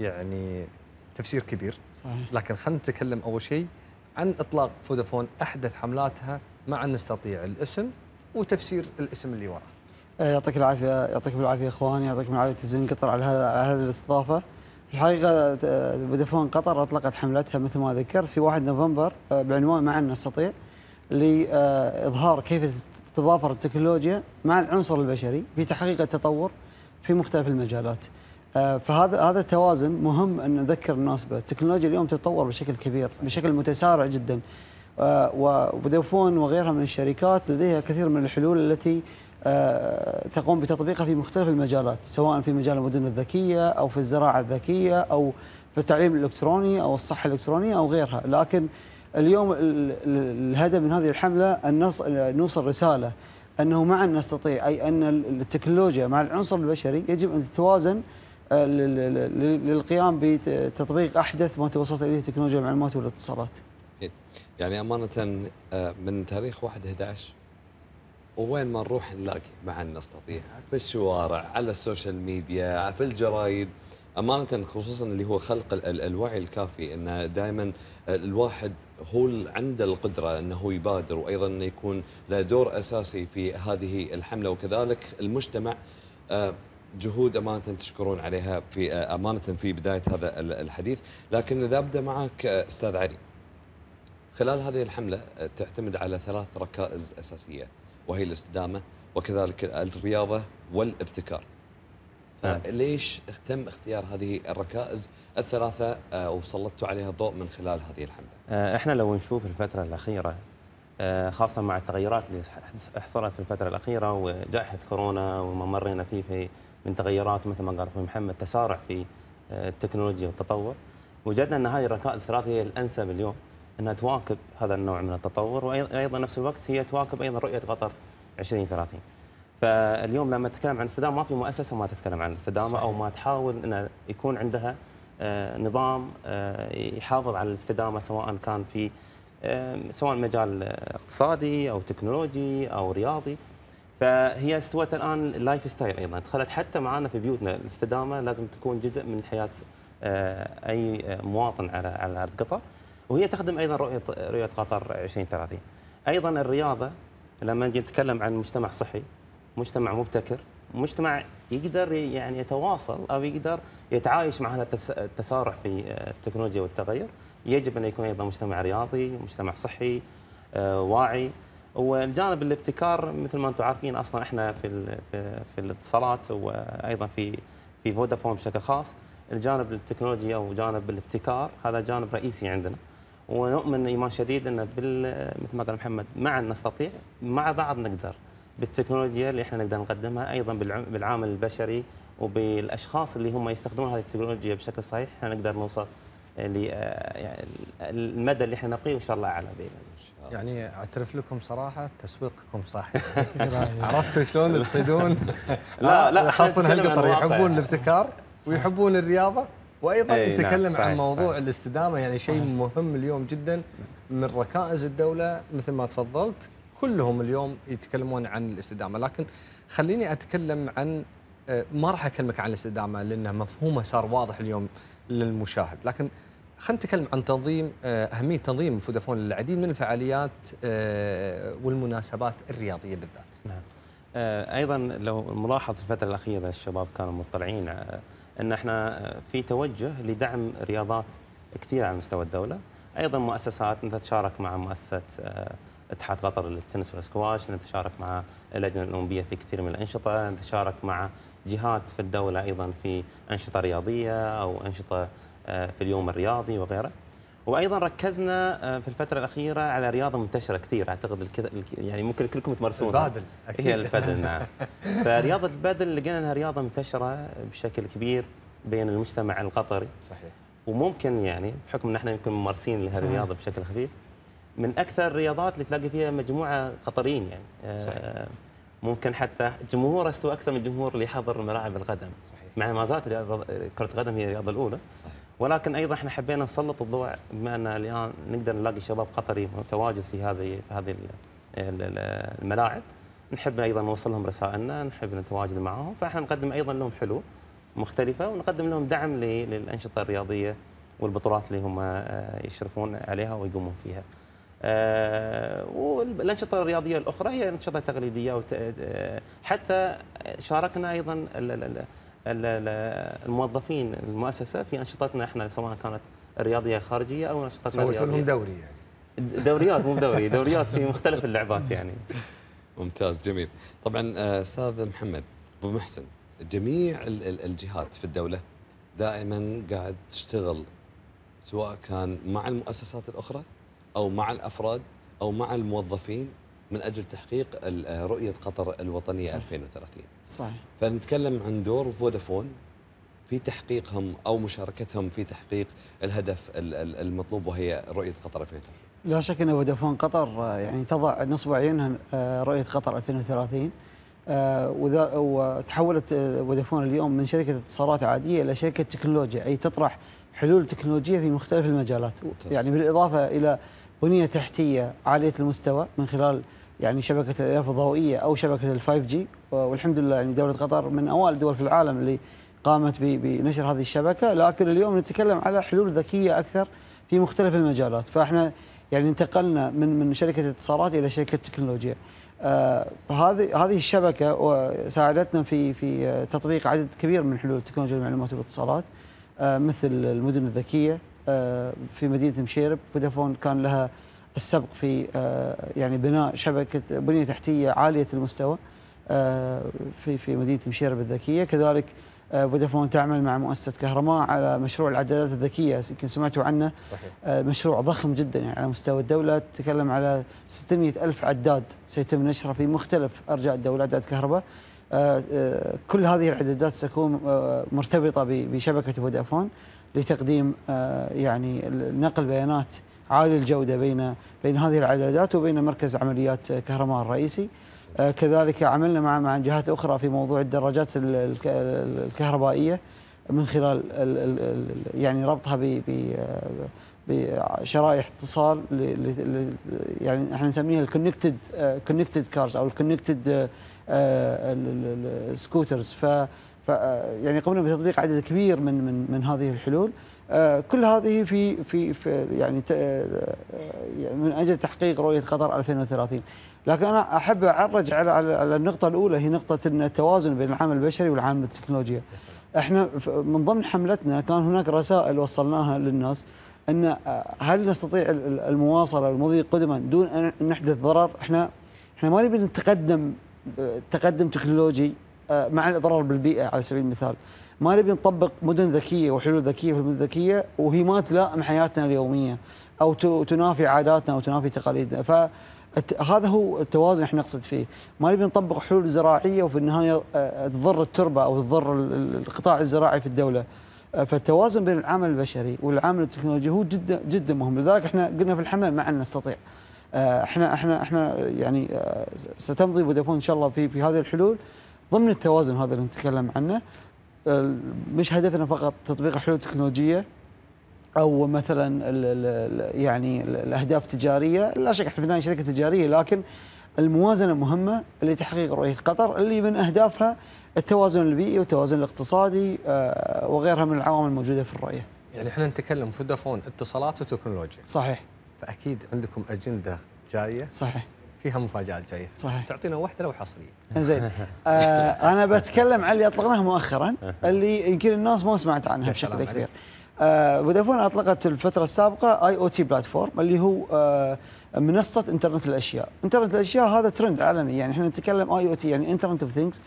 يعني تفسير كبير. صحيح. لكن خلينا نتكلم اول شيء عن اطلاق فودافون احدث حملاتها معا نستطيع الاسم وتفسير الاسم اللي وراه. آه، يعطيك العافيه يعطيكم العافيه اخواني يعطيكم العافيه تلفزيون قطر على هذا على هذه الاستضافه. الحقيقه آه، فودافون قطر اطلقت حملتها مثل ما ذكرت في 1 نوفمبر آه، بعنوان معا نستطيع لاظهار آه، كيف تتضافر التكنولوجيا مع العنصر البشري في تحقيق التطور في مختلف المجالات. فهذا هذا التوازن مهم ان نذكر الناس به، التكنولوجيا اليوم تتطور بشكل كبير، بشكل متسارع جدا. وفودافون وغيرها من الشركات لديها كثير من الحلول التي آه، تقوم بتطبيقها في مختلف المجالات سواء في مجال المدن الذكية أو في الزراعة الذكية أو في التعليم الإلكتروني أو الصحة الإلكترونية أو غيرها لكن اليوم الهدف من هذه الحملة أن نوصل رسالة أنه معا نستطيع أي أن التكنولوجيا مع العنصر البشري يجب أن تتوازن آه، للقيام بتطبيق أحدث ما توصلت إليه تكنولوجيا المعلومات والاتصالات يعني أمانة آه، من تاريخ 1/11 ووين ما نروح نلاقي مع نستطيع في الشوارع على السوشيال ميديا في الجرايد امانه خصوصا اللي هو خلق الوعي الكافي ان دائما الواحد هو عنده القدره انه يبادر وايضا انه يكون له دور اساسي في هذه الحمله وكذلك المجتمع آه، جهود امانه تشكرون عليها في آه، امانه في بدايه هذا الحديث لكن اذا ابدا معك آه، استاذ علي خلال هذه الحمله تعتمد على ثلاث ركائز اساسيه وهي الاستدامه وكذلك الرياضه والابتكار. نعم. آه، ليش تم اختيار هذه الركائز الثلاثه آه، وسلطتوا عليها الضوء من خلال هذه الحمله؟ آه، احنا لو نشوف الفتره الاخيره خاصه مع التغيرات اللي حصلت في الفتره الاخيره وجائحه كورونا وما مرينا فيه في من تغيرات مثل ما قال اخوي محمد تسارع في التكنولوجيا والتطور وجدنا ان هذه الركائز الثلاثه هي الانسب اليوم انها تواكب هذا النوع من التطور وايضا نفس الوقت هي تواكب ايضا رؤيه قطر 2030 فاليوم لما تتكلم عن الاستدامه ما في مؤسسه ما تتكلم عن الاستدامه صحيح. او ما تحاول ان يكون عندها آه، نظام آه، يحافظ على الاستدامه سواء كان في آه، سواء مجال اقتصادي او تكنولوجي او رياضي فهي استوت الان لايف ستايل ايضا دخلت حتى معنا في بيوتنا الاستدامه لازم تكون جزء من حياه اي مواطن على على ارض قطر وهي تخدم ايضا رؤيه رؤيه قطر 2030 ايضا الرياضه لما نجي نتكلم عن مجتمع صحي مجتمع مبتكر مجتمع يقدر يعني يتواصل او يقدر يتعايش مع هذا التسارع في آه، التكنولوجيا والتغير يجب ان يكون ايضا مجتمع رياضي مجتمع صحي آه، واعي والجانب الابتكار مثل ما انتم عارفين اصلا احنا في في الاتصالات وايضا في في فودافون بشكل خاص الجانب التكنولوجي او جانب الابتكار هذا جانب رئيسي عندنا ونؤمن ايمان شديد ان بال مثل ما قال محمد مع نستطيع مع بعض نقدر بالتكنولوجيا اللي احنا نقدر نقدمها ايضا بالعامل البشري وبالاشخاص اللي هم يستخدمون هذه التكنولوجيا بشكل صحيح احنا نقدر نوصل ل يعني المدى اللي احنا نبقيه وان شاء الله اعلى باذن الله. يعني اعترف لكم صراحه تسويقكم صح عرفتوا شلون تصيدون لا لا آه، خاصه هالقطر يحبون الابتكار ويحبون الرياضه وايضا إيه، نعم، نتكلم نعم عن موضوع صحيح. الاستدامه يعني شيء مهم اليوم جدا من ركائز الدوله مثل ما تفضلت كلهم اليوم يتكلمون عن الاستدامه لكن خليني اتكلم عن آه، ما راح اكلمك عن الاستدامه لانه مفهومه صار واضح اليوم للمشاهد لكن خلينا نتكلم عن تنظيم آه، اهميه تنظيم فودافون للعديد من الفعاليات آه، والمناسبات الرياضيه بالذات. نعم. ايضا لو ملاحظ في الفتره الاخيره الشباب كانوا مطلعين ان احنا آه، في توجه لدعم رياضات كثيره على مستوى الدوله ايضا مؤسسات نتشارك مع مؤسسه آه، اتحاد قطر للتنس والاسكواش، نتشارك مع اللجنه الاولمبيه في كثير من الانشطه نتشارك مع جهات في الدوله ايضا في انشطه رياضيه او انشطه آه، في اليوم الرياضي وغيره وايضا ركزنا آه، في الفتره الاخيره على رياضه منتشره كثير اعتقد الكذا يعني ممكن كلكم تمارسونها البادل اكيد هي البادل نعم فرياضه البادل لقينا انها رياضه منتشره بشكل كبير بين المجتمع القطري صحيح وممكن يعني بحكم ان احنا يمكن ممارسين لهذه الرياضه بشكل خفيف من اكثر الرياضات اللي تلاقي فيها مجموعه قطريين يعني آه، صحيح. ممكن حتى جمهور استوى اكثر من الجمهور اللي حضر ملاعب القدم صحيح. مع ما زالت كره القدم هي الرياضه الاولى صحيح. ولكن ايضا احنا حبينا نسلط الضوء بما ان الان نقدر نلاقي شباب قطري متواجد في هذه في هذه الملاعب نحب ايضا نوصل لهم رسائلنا نحب نتواجد معهم فاحنا نقدم ايضا لهم حلول مختلفه ونقدم لهم دعم للانشطه الرياضيه والبطولات اللي هم آه، يشرفون عليها ويقومون فيها. آه، والانشطه الرياضيه الاخرى هي انشطه تقليديه آه، حتى شاركنا ايضا الموظفين المؤسسه في انشطتنا احنا سواء كانت رياضيه خارجيه او انشطتنا سويت لهم دوري يعني دوريات مو دوري دوريات في مختلف اللعبات يعني ممتاز جميل طبعا آه، استاذ محمد ابو محسن جميع الجهات في الدوله دائما قاعد تشتغل سواء كان مع المؤسسات الاخرى او مع الافراد او مع الموظفين من أجل تحقيق آه، رؤية قطر الوطنية صحيح. 2030 صحيح فنتكلم عن دور فودافون في تحقيقهم أو مشاركتهم في تحقيق الهدف المطلوب وهي رؤية قطر 2030 لا شك أن فودافون قطر آه، يعني تضع نصب عينها آه، رؤية قطر 2030 وتحولت فودافون اليوم من شركة اتصالات عادية إلى شركة تكنولوجيا أي تطرح حلول تكنولوجية في مختلف المجالات يعني بالإضافة إلى بنية تحتية عالية المستوى من خلال يعني شبكه الالياف الضوئيه او شبكه الفايف جي والحمد لله يعني دوله قطر من اوائل الدول في العالم اللي قامت بنشر هذه الشبكه لكن اليوم نتكلم على حلول ذكيه اكثر في مختلف المجالات فاحنا يعني انتقلنا من من شركه اتصالات الى شركه تكنولوجيا آه، هذه هذه الشبكه ساعدتنا في في تطبيق عدد كبير من حلول تكنولوجيا المعلومات والاتصالات آه، مثل المدن الذكيه آه، في مدينه مشيرب فودافون كان لها السبق في آه، يعني بناء شبكه بنيه تحتيه عاليه المستوى آه، في في مدينه مشيره بالذكيه كذلك آه، فودافون تعمل مع مؤسسه كهرماء على مشروع العدادات الذكيه يمكن سمعتوا عنه صحيح. مشروع ضخم جدا يعني على مستوى الدوله تتكلم على 600 الف عداد سيتم نشره في مختلف ارجاء الدوله عداد كهرباء كل هذه العدادات ستكون مرتبطه بشبكه فودافون لتقديم يعني نقل بيانات عالي الجودة بين بين هذه العدادات وبين مركز عمليات كهرمان الرئيسي آه، كذلك عملنا مع مع جهات أخرى في موضوع الدراجات الكهربائية من خلال يعني ربطها ب آه، بشرائح اتصال يعني احنا نسميها الكونكتد كونكتد كارز او الكونكتد سكوترز آه، ف يعني قمنا بتطبيق عدد كبير من من من هذه الحلول آه، كل هذه في في, في يعني, آه، يعني من اجل تحقيق رؤيه قطر 2030 لكن انا احب اعرج على على النقطه الاولى هي نقطه ان التوازن بين العامل البشري والعامل التكنولوجيا احنا من ضمن حملتنا كان هناك رسائل وصلناها للناس ان آه، هل نستطيع المواصله والمضي قدما دون ان نحدث ضرر احنا احنا ما نبي نتقدم تقدم تكنولوجي مع الاضرار بالبيئه على سبيل المثال ما نبي نطبق مدن ذكيه وحلول ذكيه في المدن الذكيه وهي ما تلائم حياتنا اليوميه او تنافي عاداتنا وتنافي تقاليدنا ف هذا هو التوازن احنا نقصد فيه، ما نبي نطبق حلول زراعيه وفي النهايه آه، تضر التربه او تضر القطاع الزراعي في الدوله. آه، فالتوازن بين العمل البشري والعمل التكنولوجي هو جدا جدا مهم، لذلك احنا قلنا في الحمله ان نستطيع. آه، احنا احنا احنا يعني ستمضي فودافون ان شاء الله في في هذه الحلول ضمن التوازن هذا اللي نتكلم عنه. آه، مش هدفنا فقط تطبيق حلول تكنولوجيه او مثلا الـ الـ يعني الاهداف التجاريه لا شك احنا في النهايه شركه تجاريه لكن الموازنه مهمه لتحقيق رؤيه قطر اللي من اهدافها التوازن البيئي والتوازن الاقتصادي آه، وغيرها من العوامل الموجوده في الرؤيه. يعني احنا نتكلم فودافون اتصالات وتكنولوجيا. صحيح. فاكيد عندكم اجنده جايه. صحيح. فيها مفاجات جايه صحيح تعطينا واحده لو حصريه زين آه انا بتكلم عن اللي اطلقناه مؤخرا اللي يمكن الناس ما سمعت عنها بشكل كبير آه اطلقت الفتره السابقه اي او تي بلاتفورم اللي هو آه منصه انترنت الاشياء انترنت الاشياء هذا ترند عالمي يعني احنا نتكلم اي او تي يعني انترنت اوف ثينكس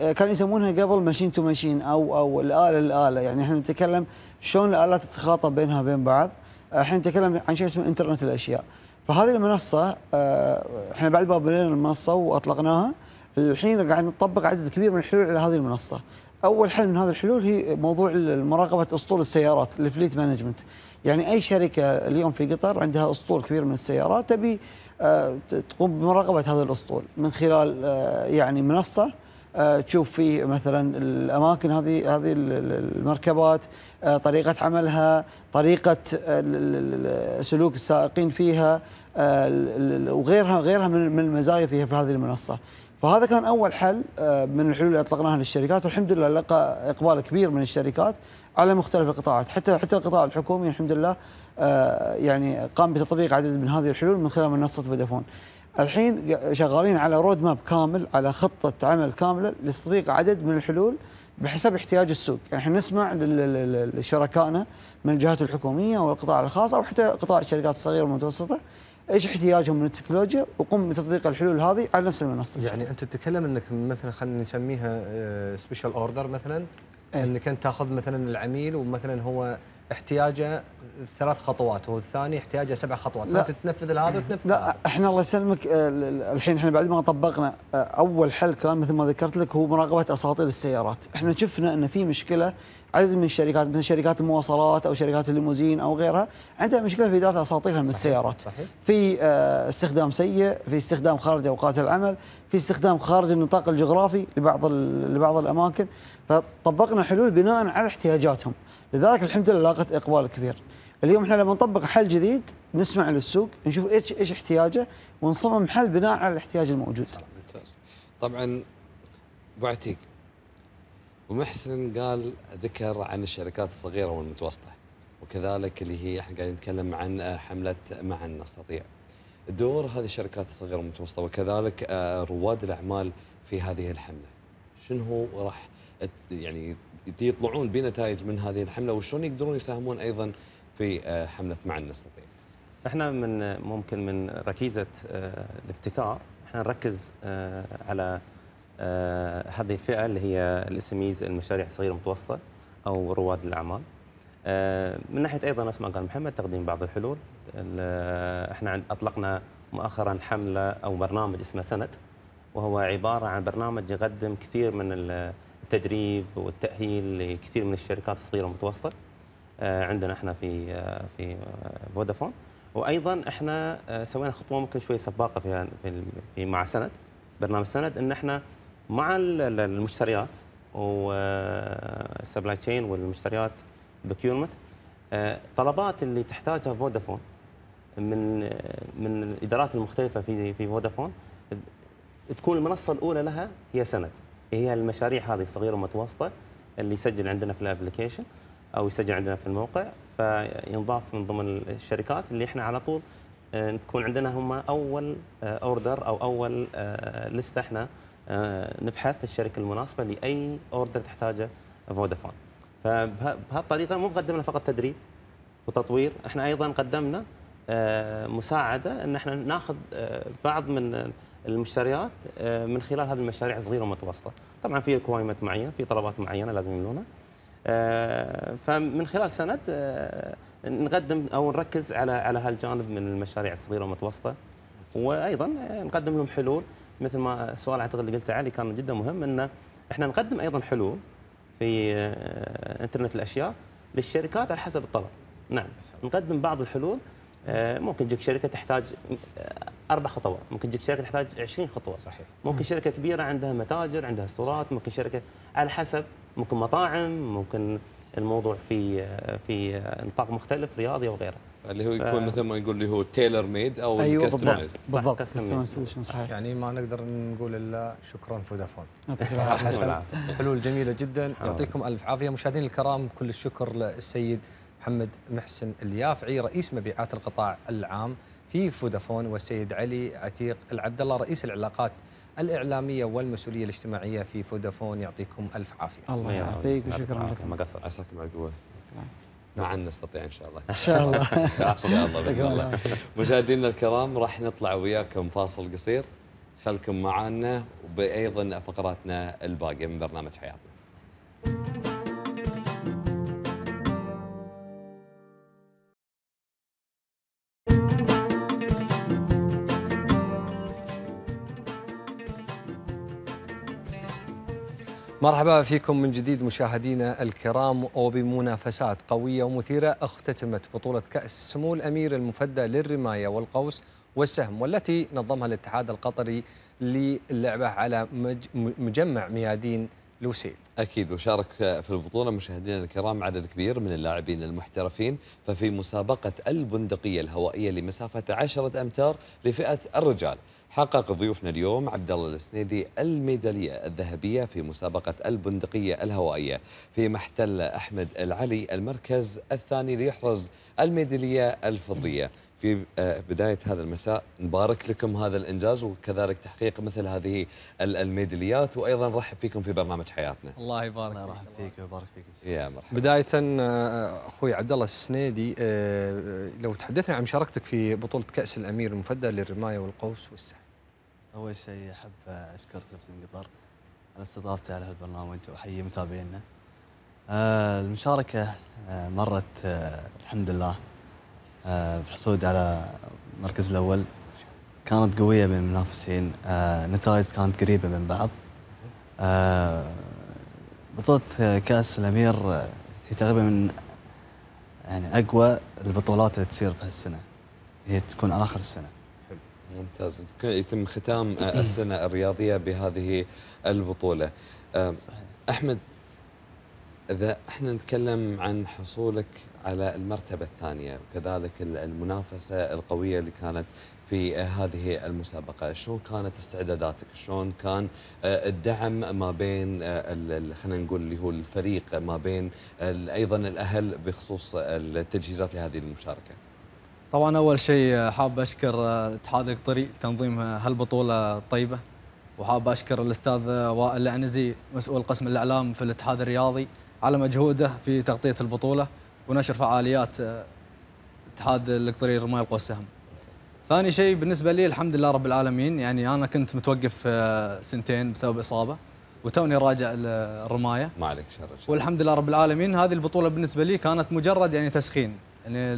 كانوا يسمونها قبل ماشين تو ماشين او او الاله الاله يعني احنا نتكلم شلون الالات تتخاطب بينها وبين بعض الحين آه، نتكلم عن شيء اسمه انترنت الاشياء فهذه المنصه آه، احنا بعد ما بنينا المنصه واطلقناها الحين قاعد نطبق عدد كبير من الحلول على هذه المنصه. اول حل من هذه الحلول هي موضوع مراقبه اسطول السيارات الفليت مانجمنت. يعني اي شركه اليوم في قطر عندها اسطول كبير من السيارات تبي آه، تقوم بمراقبه هذا الاسطول من خلال آه، يعني منصه آه، تشوف في مثلا الاماكن هذه هذه المركبات آه، طريقه عملها طريقه سلوك السائقين فيها آه، وغيرها غيرها من المزايا فيها في هذه المنصه فهذا كان اول حل من الحلول اللي اطلقناها للشركات والحمد لله لقى اقبال كبير من الشركات على مختلف القطاعات حتى حتى القطاع الحكومي الحمد لله يعني قام بتطبيق عدد من هذه الحلول من خلال منصه فودافون الحين شغالين على رود ماب كامل على خطه عمل كامله لتطبيق عدد من الحلول بحسب احتياج السوق يعني احنا نسمع لشركائنا من الجهات الحكوميه والقطاع الخاص او حتى قطاع الشركات الصغيره والمتوسطه ايش احتياجهم من التكنولوجيا وقم بتطبيق الحلول هذه على نفس المنصه يعني انت تتكلم انك مثلا خلينا نسميها سبيشال آه، اوردر مثلا إيه. انك انت تاخذ مثلا العميل ومثلا هو احتياجه ثلاث خطوات والثاني احتياجه سبع خطوات لا تنفذ هذا وتنفذ لا هذا. احنا الله يسلمك آه، الحين احنا بعد ما طبقنا آه، اول حل كان مثل ما ذكرت لك هو مراقبه اساطيل السيارات احنا شفنا ان في مشكله عدد من الشركات مثل شركات المواصلات او شركات الليموزين او غيرها عندها مشكله في اداره اساطيلها من السيارات صحيح. في آه، استخدام سيء في استخدام خارج اوقات العمل في استخدام خارج النطاق الجغرافي لبعض لبعض الاماكن فطبقنا حلول بناء على احتياجاتهم لذلك الحمد لله لاقت اقبال كبير اليوم احنا لما نطبق حل جديد نسمع للسوق نشوف ايش ايش احتياجه ونصمم حل بناء على الاحتياج الموجود ممتاز طبعا ابو عتيق ومحسن قال ذكر عن الشركات الصغيره والمتوسطه وكذلك اللي هي احنا قاعدين نتكلم عن آه، حمله معا نستطيع دور هذه الشركات الصغيره والمتوسطه وكذلك آه، رواد الاعمال في هذه الحمله شنو راح يعني يطلعون بنتائج من هذه الحمله وشلون يقدرون يساهمون ايضا في آه، حمله مع نستطيع. احنا من ممكن من ركيزه آه، الابتكار احنا نركز آه، على هذه الفئه اللي هي الاسميز المشاريع الصغيره والمتوسطه او رواد الاعمال. من ناحيه ايضا نفس ما قال محمد تقديم بعض الحلول احنا اطلقنا مؤخرا حمله او برنامج اسمه سند وهو عباره عن برنامج يقدم كثير من التدريب والتاهيل لكثير من الشركات الصغيره والمتوسطه آه، عندنا احنا في آه، في آه، فودافون وايضا احنا سوينا خطوه ممكن شوي سباقه في في مع سند برنامج سند ان احنا مع المشتريات والسبلاي تشين والمشتريات بكيورمنت طلبات اللي تحتاجها فودافون من من الادارات المختلفه في في فودافون تكون المنصه الاولى لها هي سند هي المشاريع هذه الصغيره والمتوسطه اللي يسجل عندنا في الابلكيشن او يسجل عندنا في الموقع فينضاف من ضمن الشركات اللي احنا على طول آه، تكون عندنا هم اول اوردر آه، او اول لسته آه، احنا نبحث الشركه المناسبه لاي اوردر تحتاجه فودافون فبهالطريقه مو قدمنا فقط تدريب وتطوير احنا ايضا قدمنا مساعده ان احنا ناخذ بعض من المشتريات آه، من خلال هذه المشاريع الصغيره والمتوسطه طبعا في ريكوايرمنت معينه في طلبات معينه لازم يملونها آه، فمن خلال سند آه، نقدم او نركز على على هالجانب من المشاريع الصغيره والمتوسطه وايضا نقدم لهم حلول مثل ما السؤال اعتقد اللي قلته علي كان جدا مهم انه احنا نقدم ايضا حلول في انترنت الاشياء للشركات على حسب الطلب نعم نقدم بعض الحلول آه، ممكن تجيك شركه تحتاج آه، اربع خطوات، ممكن تجيك شركه تحتاج 20 خطوه. صحيح. ممكن شركه كبيره عندها متاجر، عندها استورات، ممكن شركه على حسب، ممكن مطاعم، ممكن الموضوع في في نطاق مختلف رياضي وغيره. اللي هو يكون ف... مثل ما يقول اللي هو تيلر ميد او أيوة بالضبط كستمايز صحيح يعني ما نقدر نقول الا شكرا فودافون حلول جميله جدا آه. يعطيكم الف عافيه مشاهدينا الكرام كل الشكر للسيد محمد محسن اليافعي رئيس مبيعات القطاع العام في فودافون والسيد علي عتيق العبد الله رئيس العلاقات الإعلامية والمسؤولية الاجتماعية في فودافون يعطيكم ألف عافية الله يعافيك وشكرا لك ما قصرت عساكم نعم. عقوة نعم، معا نستطيع ان شاء الله ان شاء الله ان شاء الله باذن الله مشاهدينا الكرام راح نطلع وياكم فاصل قصير خلكم معنا وبايضا فقراتنا الباقيه من برنامج حياتنا مرحبا فيكم من جديد مشاهدينا الكرام وبمنافسات قوية ومثيرة اختتمت بطولة كأس سمو الأمير المفدى للرماية والقوس والسهم والتي نظمها الاتحاد القطري للعبة على مجمع ميادين لوسيل أكيد وشارك في البطولة مشاهدينا الكرام عدد كبير من اللاعبين المحترفين ففي مسابقة البندقية الهوائية لمسافة عشرة أمتار لفئة الرجال حقق ضيوفنا اليوم عبد الله السنيدي الميداليه الذهبيه في مسابقه البندقيه الهوائيه فيما احتل احمد العلي المركز الثاني ليحرز الميداليه الفضيه في آه، بداية هذا المساء نبارك لكم هذا الإنجاز وكذلك تحقيق مثل هذه الميداليات وأيضا نرحب فيكم في برنامج حياتنا الله يبارك الله فيك ويبارك فيك يا مرحبا بداية آه، أخوي عبد الله السنيدي آه، لو تحدثنا عن مشاركتك في بطولة كأس الأمير المفدى للرماية والقوس والسحر. أول شيء أحب أشكر تلفزيون قطر على استضافته على هالبرنامج وأحيي متابعينا. آه، المشاركة آه، مرت آه، الحمد لله بحصول على المركز الأول كانت قوية بين المنافسين نتائج كانت قريبة من بعض بطولة كأس الأمير هي تقريبا من يعني أقوى البطولات اللي تصير في هالسنة هي تكون على آخر السنة ممتاز يتم ختام آه، السنة الرياضية بهذه البطولة آه، صحيح. أحمد إذا احنا نتكلم عن حصولك على المرتبة الثانية وكذلك المنافسة القوية اللي كانت في آه، هذه المسابقة شلون كانت استعداداتك شلون كان الدعم ما بين خلينا نقول اللي هو الفريق ما بين أيضا الأهل بخصوص التجهيزات لهذه المشاركة طبعا اول شيء آه، حاب اشكر آه، اتحاد القطري لتنظيم آه، هالبطوله الطيبه وحاب اشكر الاستاذ وائل العنزي مسؤول قسم الاعلام في الاتحاد الرياضي على مجهوده في تغطيه البطوله ونشر فعاليات اتحاد القطري لرماية القوى السهم. ثاني شيء بالنسبه لي الحمد لله رب العالمين يعني انا كنت متوقف سنتين بسبب اصابه وتوني راجع الرمايه. ما عليك شر والحمد لله رب العالمين هذه البطوله بالنسبه لي كانت مجرد يعني تسخين يعني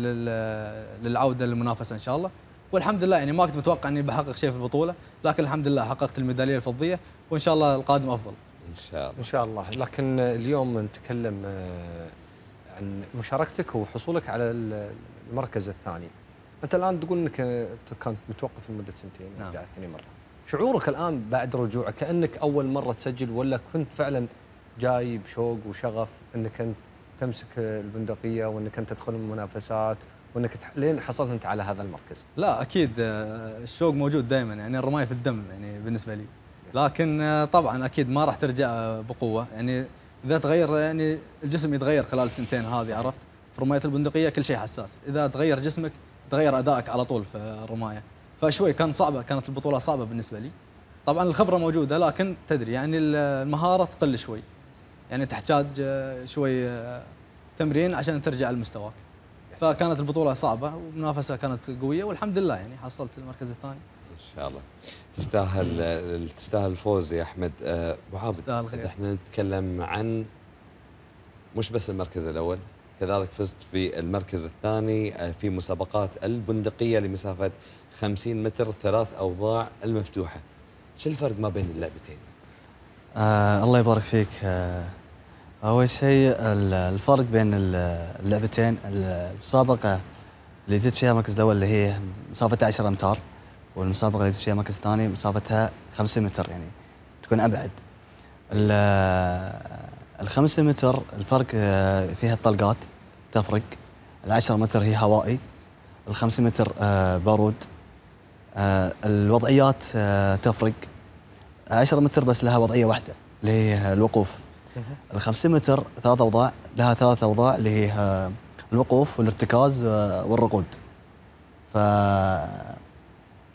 للعوده للمنافسه ان شاء الله والحمد لله يعني ما كنت متوقع اني بحقق شيء في البطوله لكن الحمد لله حققت الميداليه الفضيه وان شاء الله القادم افضل ان شاء الله ان شاء الله لكن اليوم نتكلم آه، عن مشاركتك وحصولك على المركز الثاني انت الان تقول انك كنت متوقف لمده سنتين نعم. رجعت ثاني مره شعورك الان بعد رجوعك كانك اول مره تسجل ولا كنت فعلا جاي بشوق وشغف انك انت تمسك البندقيه وانك انت تدخل المنافسات وانك لين حصلت انت على هذا المركز؟ لا اكيد آه، الشوق موجود دائما يعني الرمايه في الدم يعني بالنسبه لي لكن آه، طبعا اكيد ما راح ترجع آه، بقوه يعني اذا تغير يعني الجسم يتغير خلال السنتين هذه عرفت؟ في رمايه البندقيه كل شيء حساس، اذا تغير جسمك تغير ادائك على طول في الرمايه، فشوي كان صعبه كانت البطوله صعبه بالنسبه لي. طبعا الخبره موجوده لكن تدري يعني المهاره تقل شوي. يعني تحتاج آه، شوي آه، تمرين عشان ترجع لمستواك فكانت البطوله صعبه والمنافسه كانت قويه والحمد لله يعني حصلت المركز الثاني ان شاء الله تستاهل آه، تستاهل الفوز يا احمد ابو عابد احنا نتكلم عن مش بس المركز الاول كذلك فزت في المركز الثاني في مسابقات البندقيه لمسافه 50 متر ثلاث اوضاع المفتوحه شو الفرق ما بين اللعبتين آه الله يبارك فيك آه اول شيء الفرق بين اللعبتين المسابقه اللي جيت فيها المركز الاول اللي هي مسافتها 10 امتار والمسابقه اللي جيت فيها المركز الثاني مسافتها 5 متر يعني تكون ابعد ال 5 آه، متر الفرق آه، فيها الطلقات تفرق ال 10 متر هي هوائي ال 5 متر آه، بارود الوضعيات تفرق 10 متر بس لها وضعيه واحده اللي هي الوقوف ال 50 متر ثلاث اوضاع لها ثلاث اوضاع اللي هي الوقوف والارتكاز آه، والرقود ف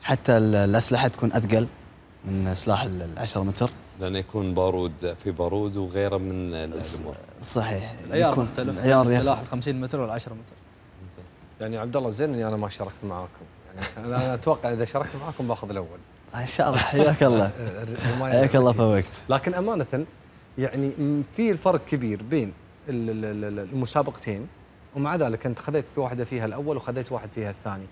حتى الاسلحه تكون اثقل من سلاح ال 10 متر لانه يكون بارود في بارود وغيره من الامور صحيح العيار مختلف العيار يعني سلاح ال 50 متر وال 10 متر يعني عبد الله زين اني انا ما شاركت معاكم يعني انا اتوقع اذا شاركت معاكم باخذ الاول ان شاء الله حياك الله حياك الله فوقت لكن امانه يعني في الفرق كبير بين المسابقتين ومع ذلك انت خذيت في واحده فيها الاول وخذيت واحد فيها الثاني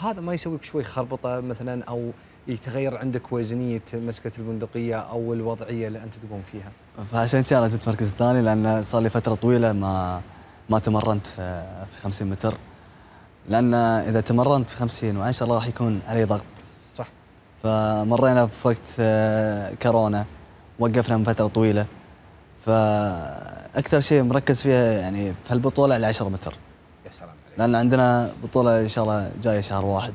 هذا ما يسويك شوي خربطه مثلا او يتغير عندك وزنيه مسكه البندقيه او الوضعيه اللي انت تقوم فيها فعشان كذا رتبت المركز الثاني لان صار لي فتره طويله ما ما تمرنت آه، في 50 متر لان اذا تمرنت في 50 وان شاء الله راح يكون علي ضغط فمرينا في وقت آه، كورونا وقفنا من فتره طويله فاكثر شيء مركز فيها يعني في هالبطوله ال 10 متر يا سلام عليك لان عندنا بطوله ان شاء الله جايه شهر واحد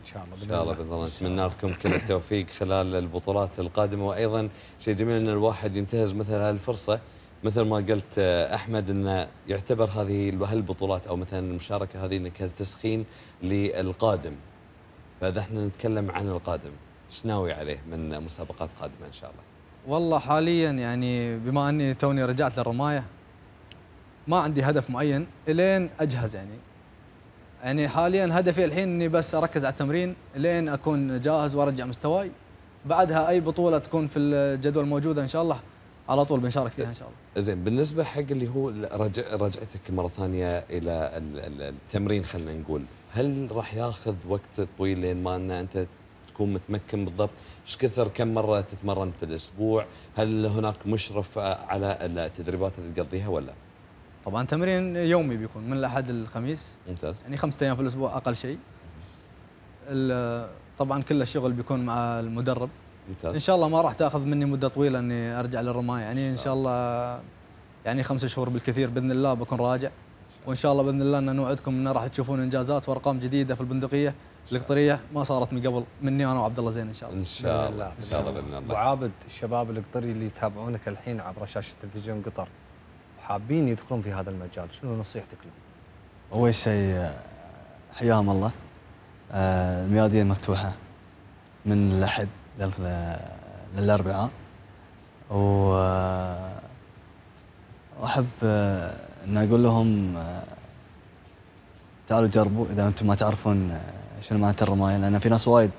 ان شاء الله ان شاء الله باذن الله نتمنى لكم كل التوفيق خلال البطولات القادمه وايضا شيء جميل ان الواحد ينتهز مثل هالفرصه مثل ما قلت آه، احمد انه يعتبر هذه هالبطولات او مثلا المشاركه هذه انك تسخين للقادم فاذا احنا نتكلم عن القادم ايش ناوي عليه من مسابقات قادمه ان شاء الله والله حاليا يعني بما اني توني رجعت للرمايه ما عندي هدف معين الين اجهز يعني يعني حاليا هدفي الحين اني بس اركز على التمرين لين اكون جاهز وارجع مستواي بعدها اي بطوله تكون في الجدول موجوده ان شاء الله على طول بنشارك فيها ان شاء الله. زين بالنسبه حق اللي هو رجع رجعتك مره ثانيه الى التمرين خلينا نقول هل راح ياخذ وقت طويل لين ما ان انت تكون متمكن بالضبط؟ ايش كثر كم مره تتمرن في الاسبوع؟ هل هناك مشرف على التدريبات اللي تقضيها ولا؟ طبعا تمرين يومي بيكون من الاحد للخميس ممتاز يعني خمسة ايام في الاسبوع اقل شيء طبعا كل الشغل بيكون مع المدرب ممتاز ان شاء الله ما راح تاخذ مني مده طويله اني ارجع للرمايه يعني ان شاء الله يعني خمسة شهور بالكثير باذن الله بكون راجع وان شاء الله باذن الله ان نوعدكم ان راح تشوفون انجازات وارقام جديده في البندقيه القطريه ما صارت من قبل مني انا وعبد الله زين ان شاء الله ان شاء الله ان شاء الله وعابد الشباب القطري اللي يتابعونك الحين عبر شاشه تلفزيون قطر حابين يدخلون في هذا المجال شنو نصيحتك لهم؟ اول شيء حياهم الله آه، الميادين مفتوحه من الاحد للاربعاء و واحب آه، آه، ان اقول لهم آه، تعالوا جربوا اذا انتم ما تعرفون آه، شنو معناته الرمايه لان في ناس وايد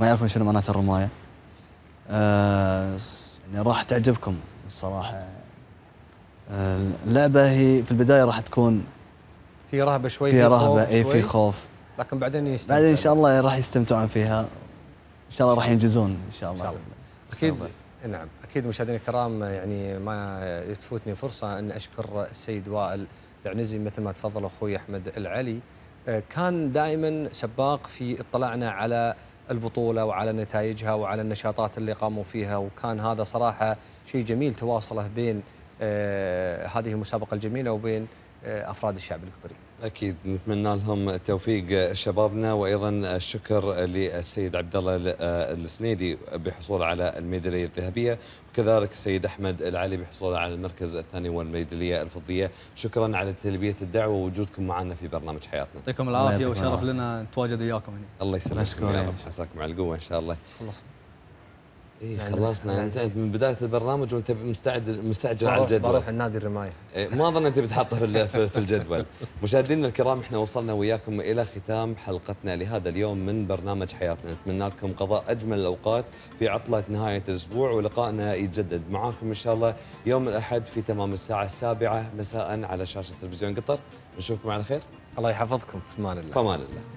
ما يعرفون شنو معناته الرمايه أه يعني راح تعجبكم الصراحه آه، اللعبه هي في البدايه راح تكون في رهبه شوي في رهبه اي في خوف لكن بعدين يستمتعون بعدين ان شاء الله راح يستمتعون فيها ان شاء الله راح ينجزون إن شاء الله. اكيد نعم اكيد مشاهدينا الكرام يعني ما تفوتني فرصه ان اشكر السيد وائل العنزي مثل ما تفضل اخوي احمد العلي آه، كان دائما سباق في اطلاعنا على البطوله وعلى نتائجها وعلى النشاطات اللي قاموا فيها وكان هذا صراحه شيء جميل تواصله بين آه، هذه المسابقه الجميله وبين آه، افراد الشعب القطري. اكيد نتمنى لهم توفيق شبابنا وايضا الشكر للسيد عبد الله آه، السنيدي بحصول على الميداليه الذهبيه وكذلك السيد احمد العلي بحصول على المركز الثاني والميداليه الفضيه شكرا على تلبيه الدعوه ووجودكم معنا في برنامج حياتنا يعطيكم العافيه وشرف لنا نتواجد وياكم هنا الله يسلمك نشكرك عساكم على القوه ان شاء الله خلصنا إيه خلصنا يعني, نعم. يعني انتهت من بدايه البرنامج وانت مستعد مستعجل على الجدول بروح النادي الرمايه إيه ما اظن انت بتحطه في في الجدول مشاهدينا الكرام احنا وصلنا وياكم الى ختام حلقتنا لهذا اليوم من برنامج حياتنا نتمنى لكم قضاء اجمل الاوقات في عطله نهايه الاسبوع ولقائنا يتجدد معاكم ان شاء الله يوم الاحد في تمام الساعه السابعه مساء على شاشه تلفزيون قطر نشوفكم على خير الله يحفظكم في امان الله في امان الله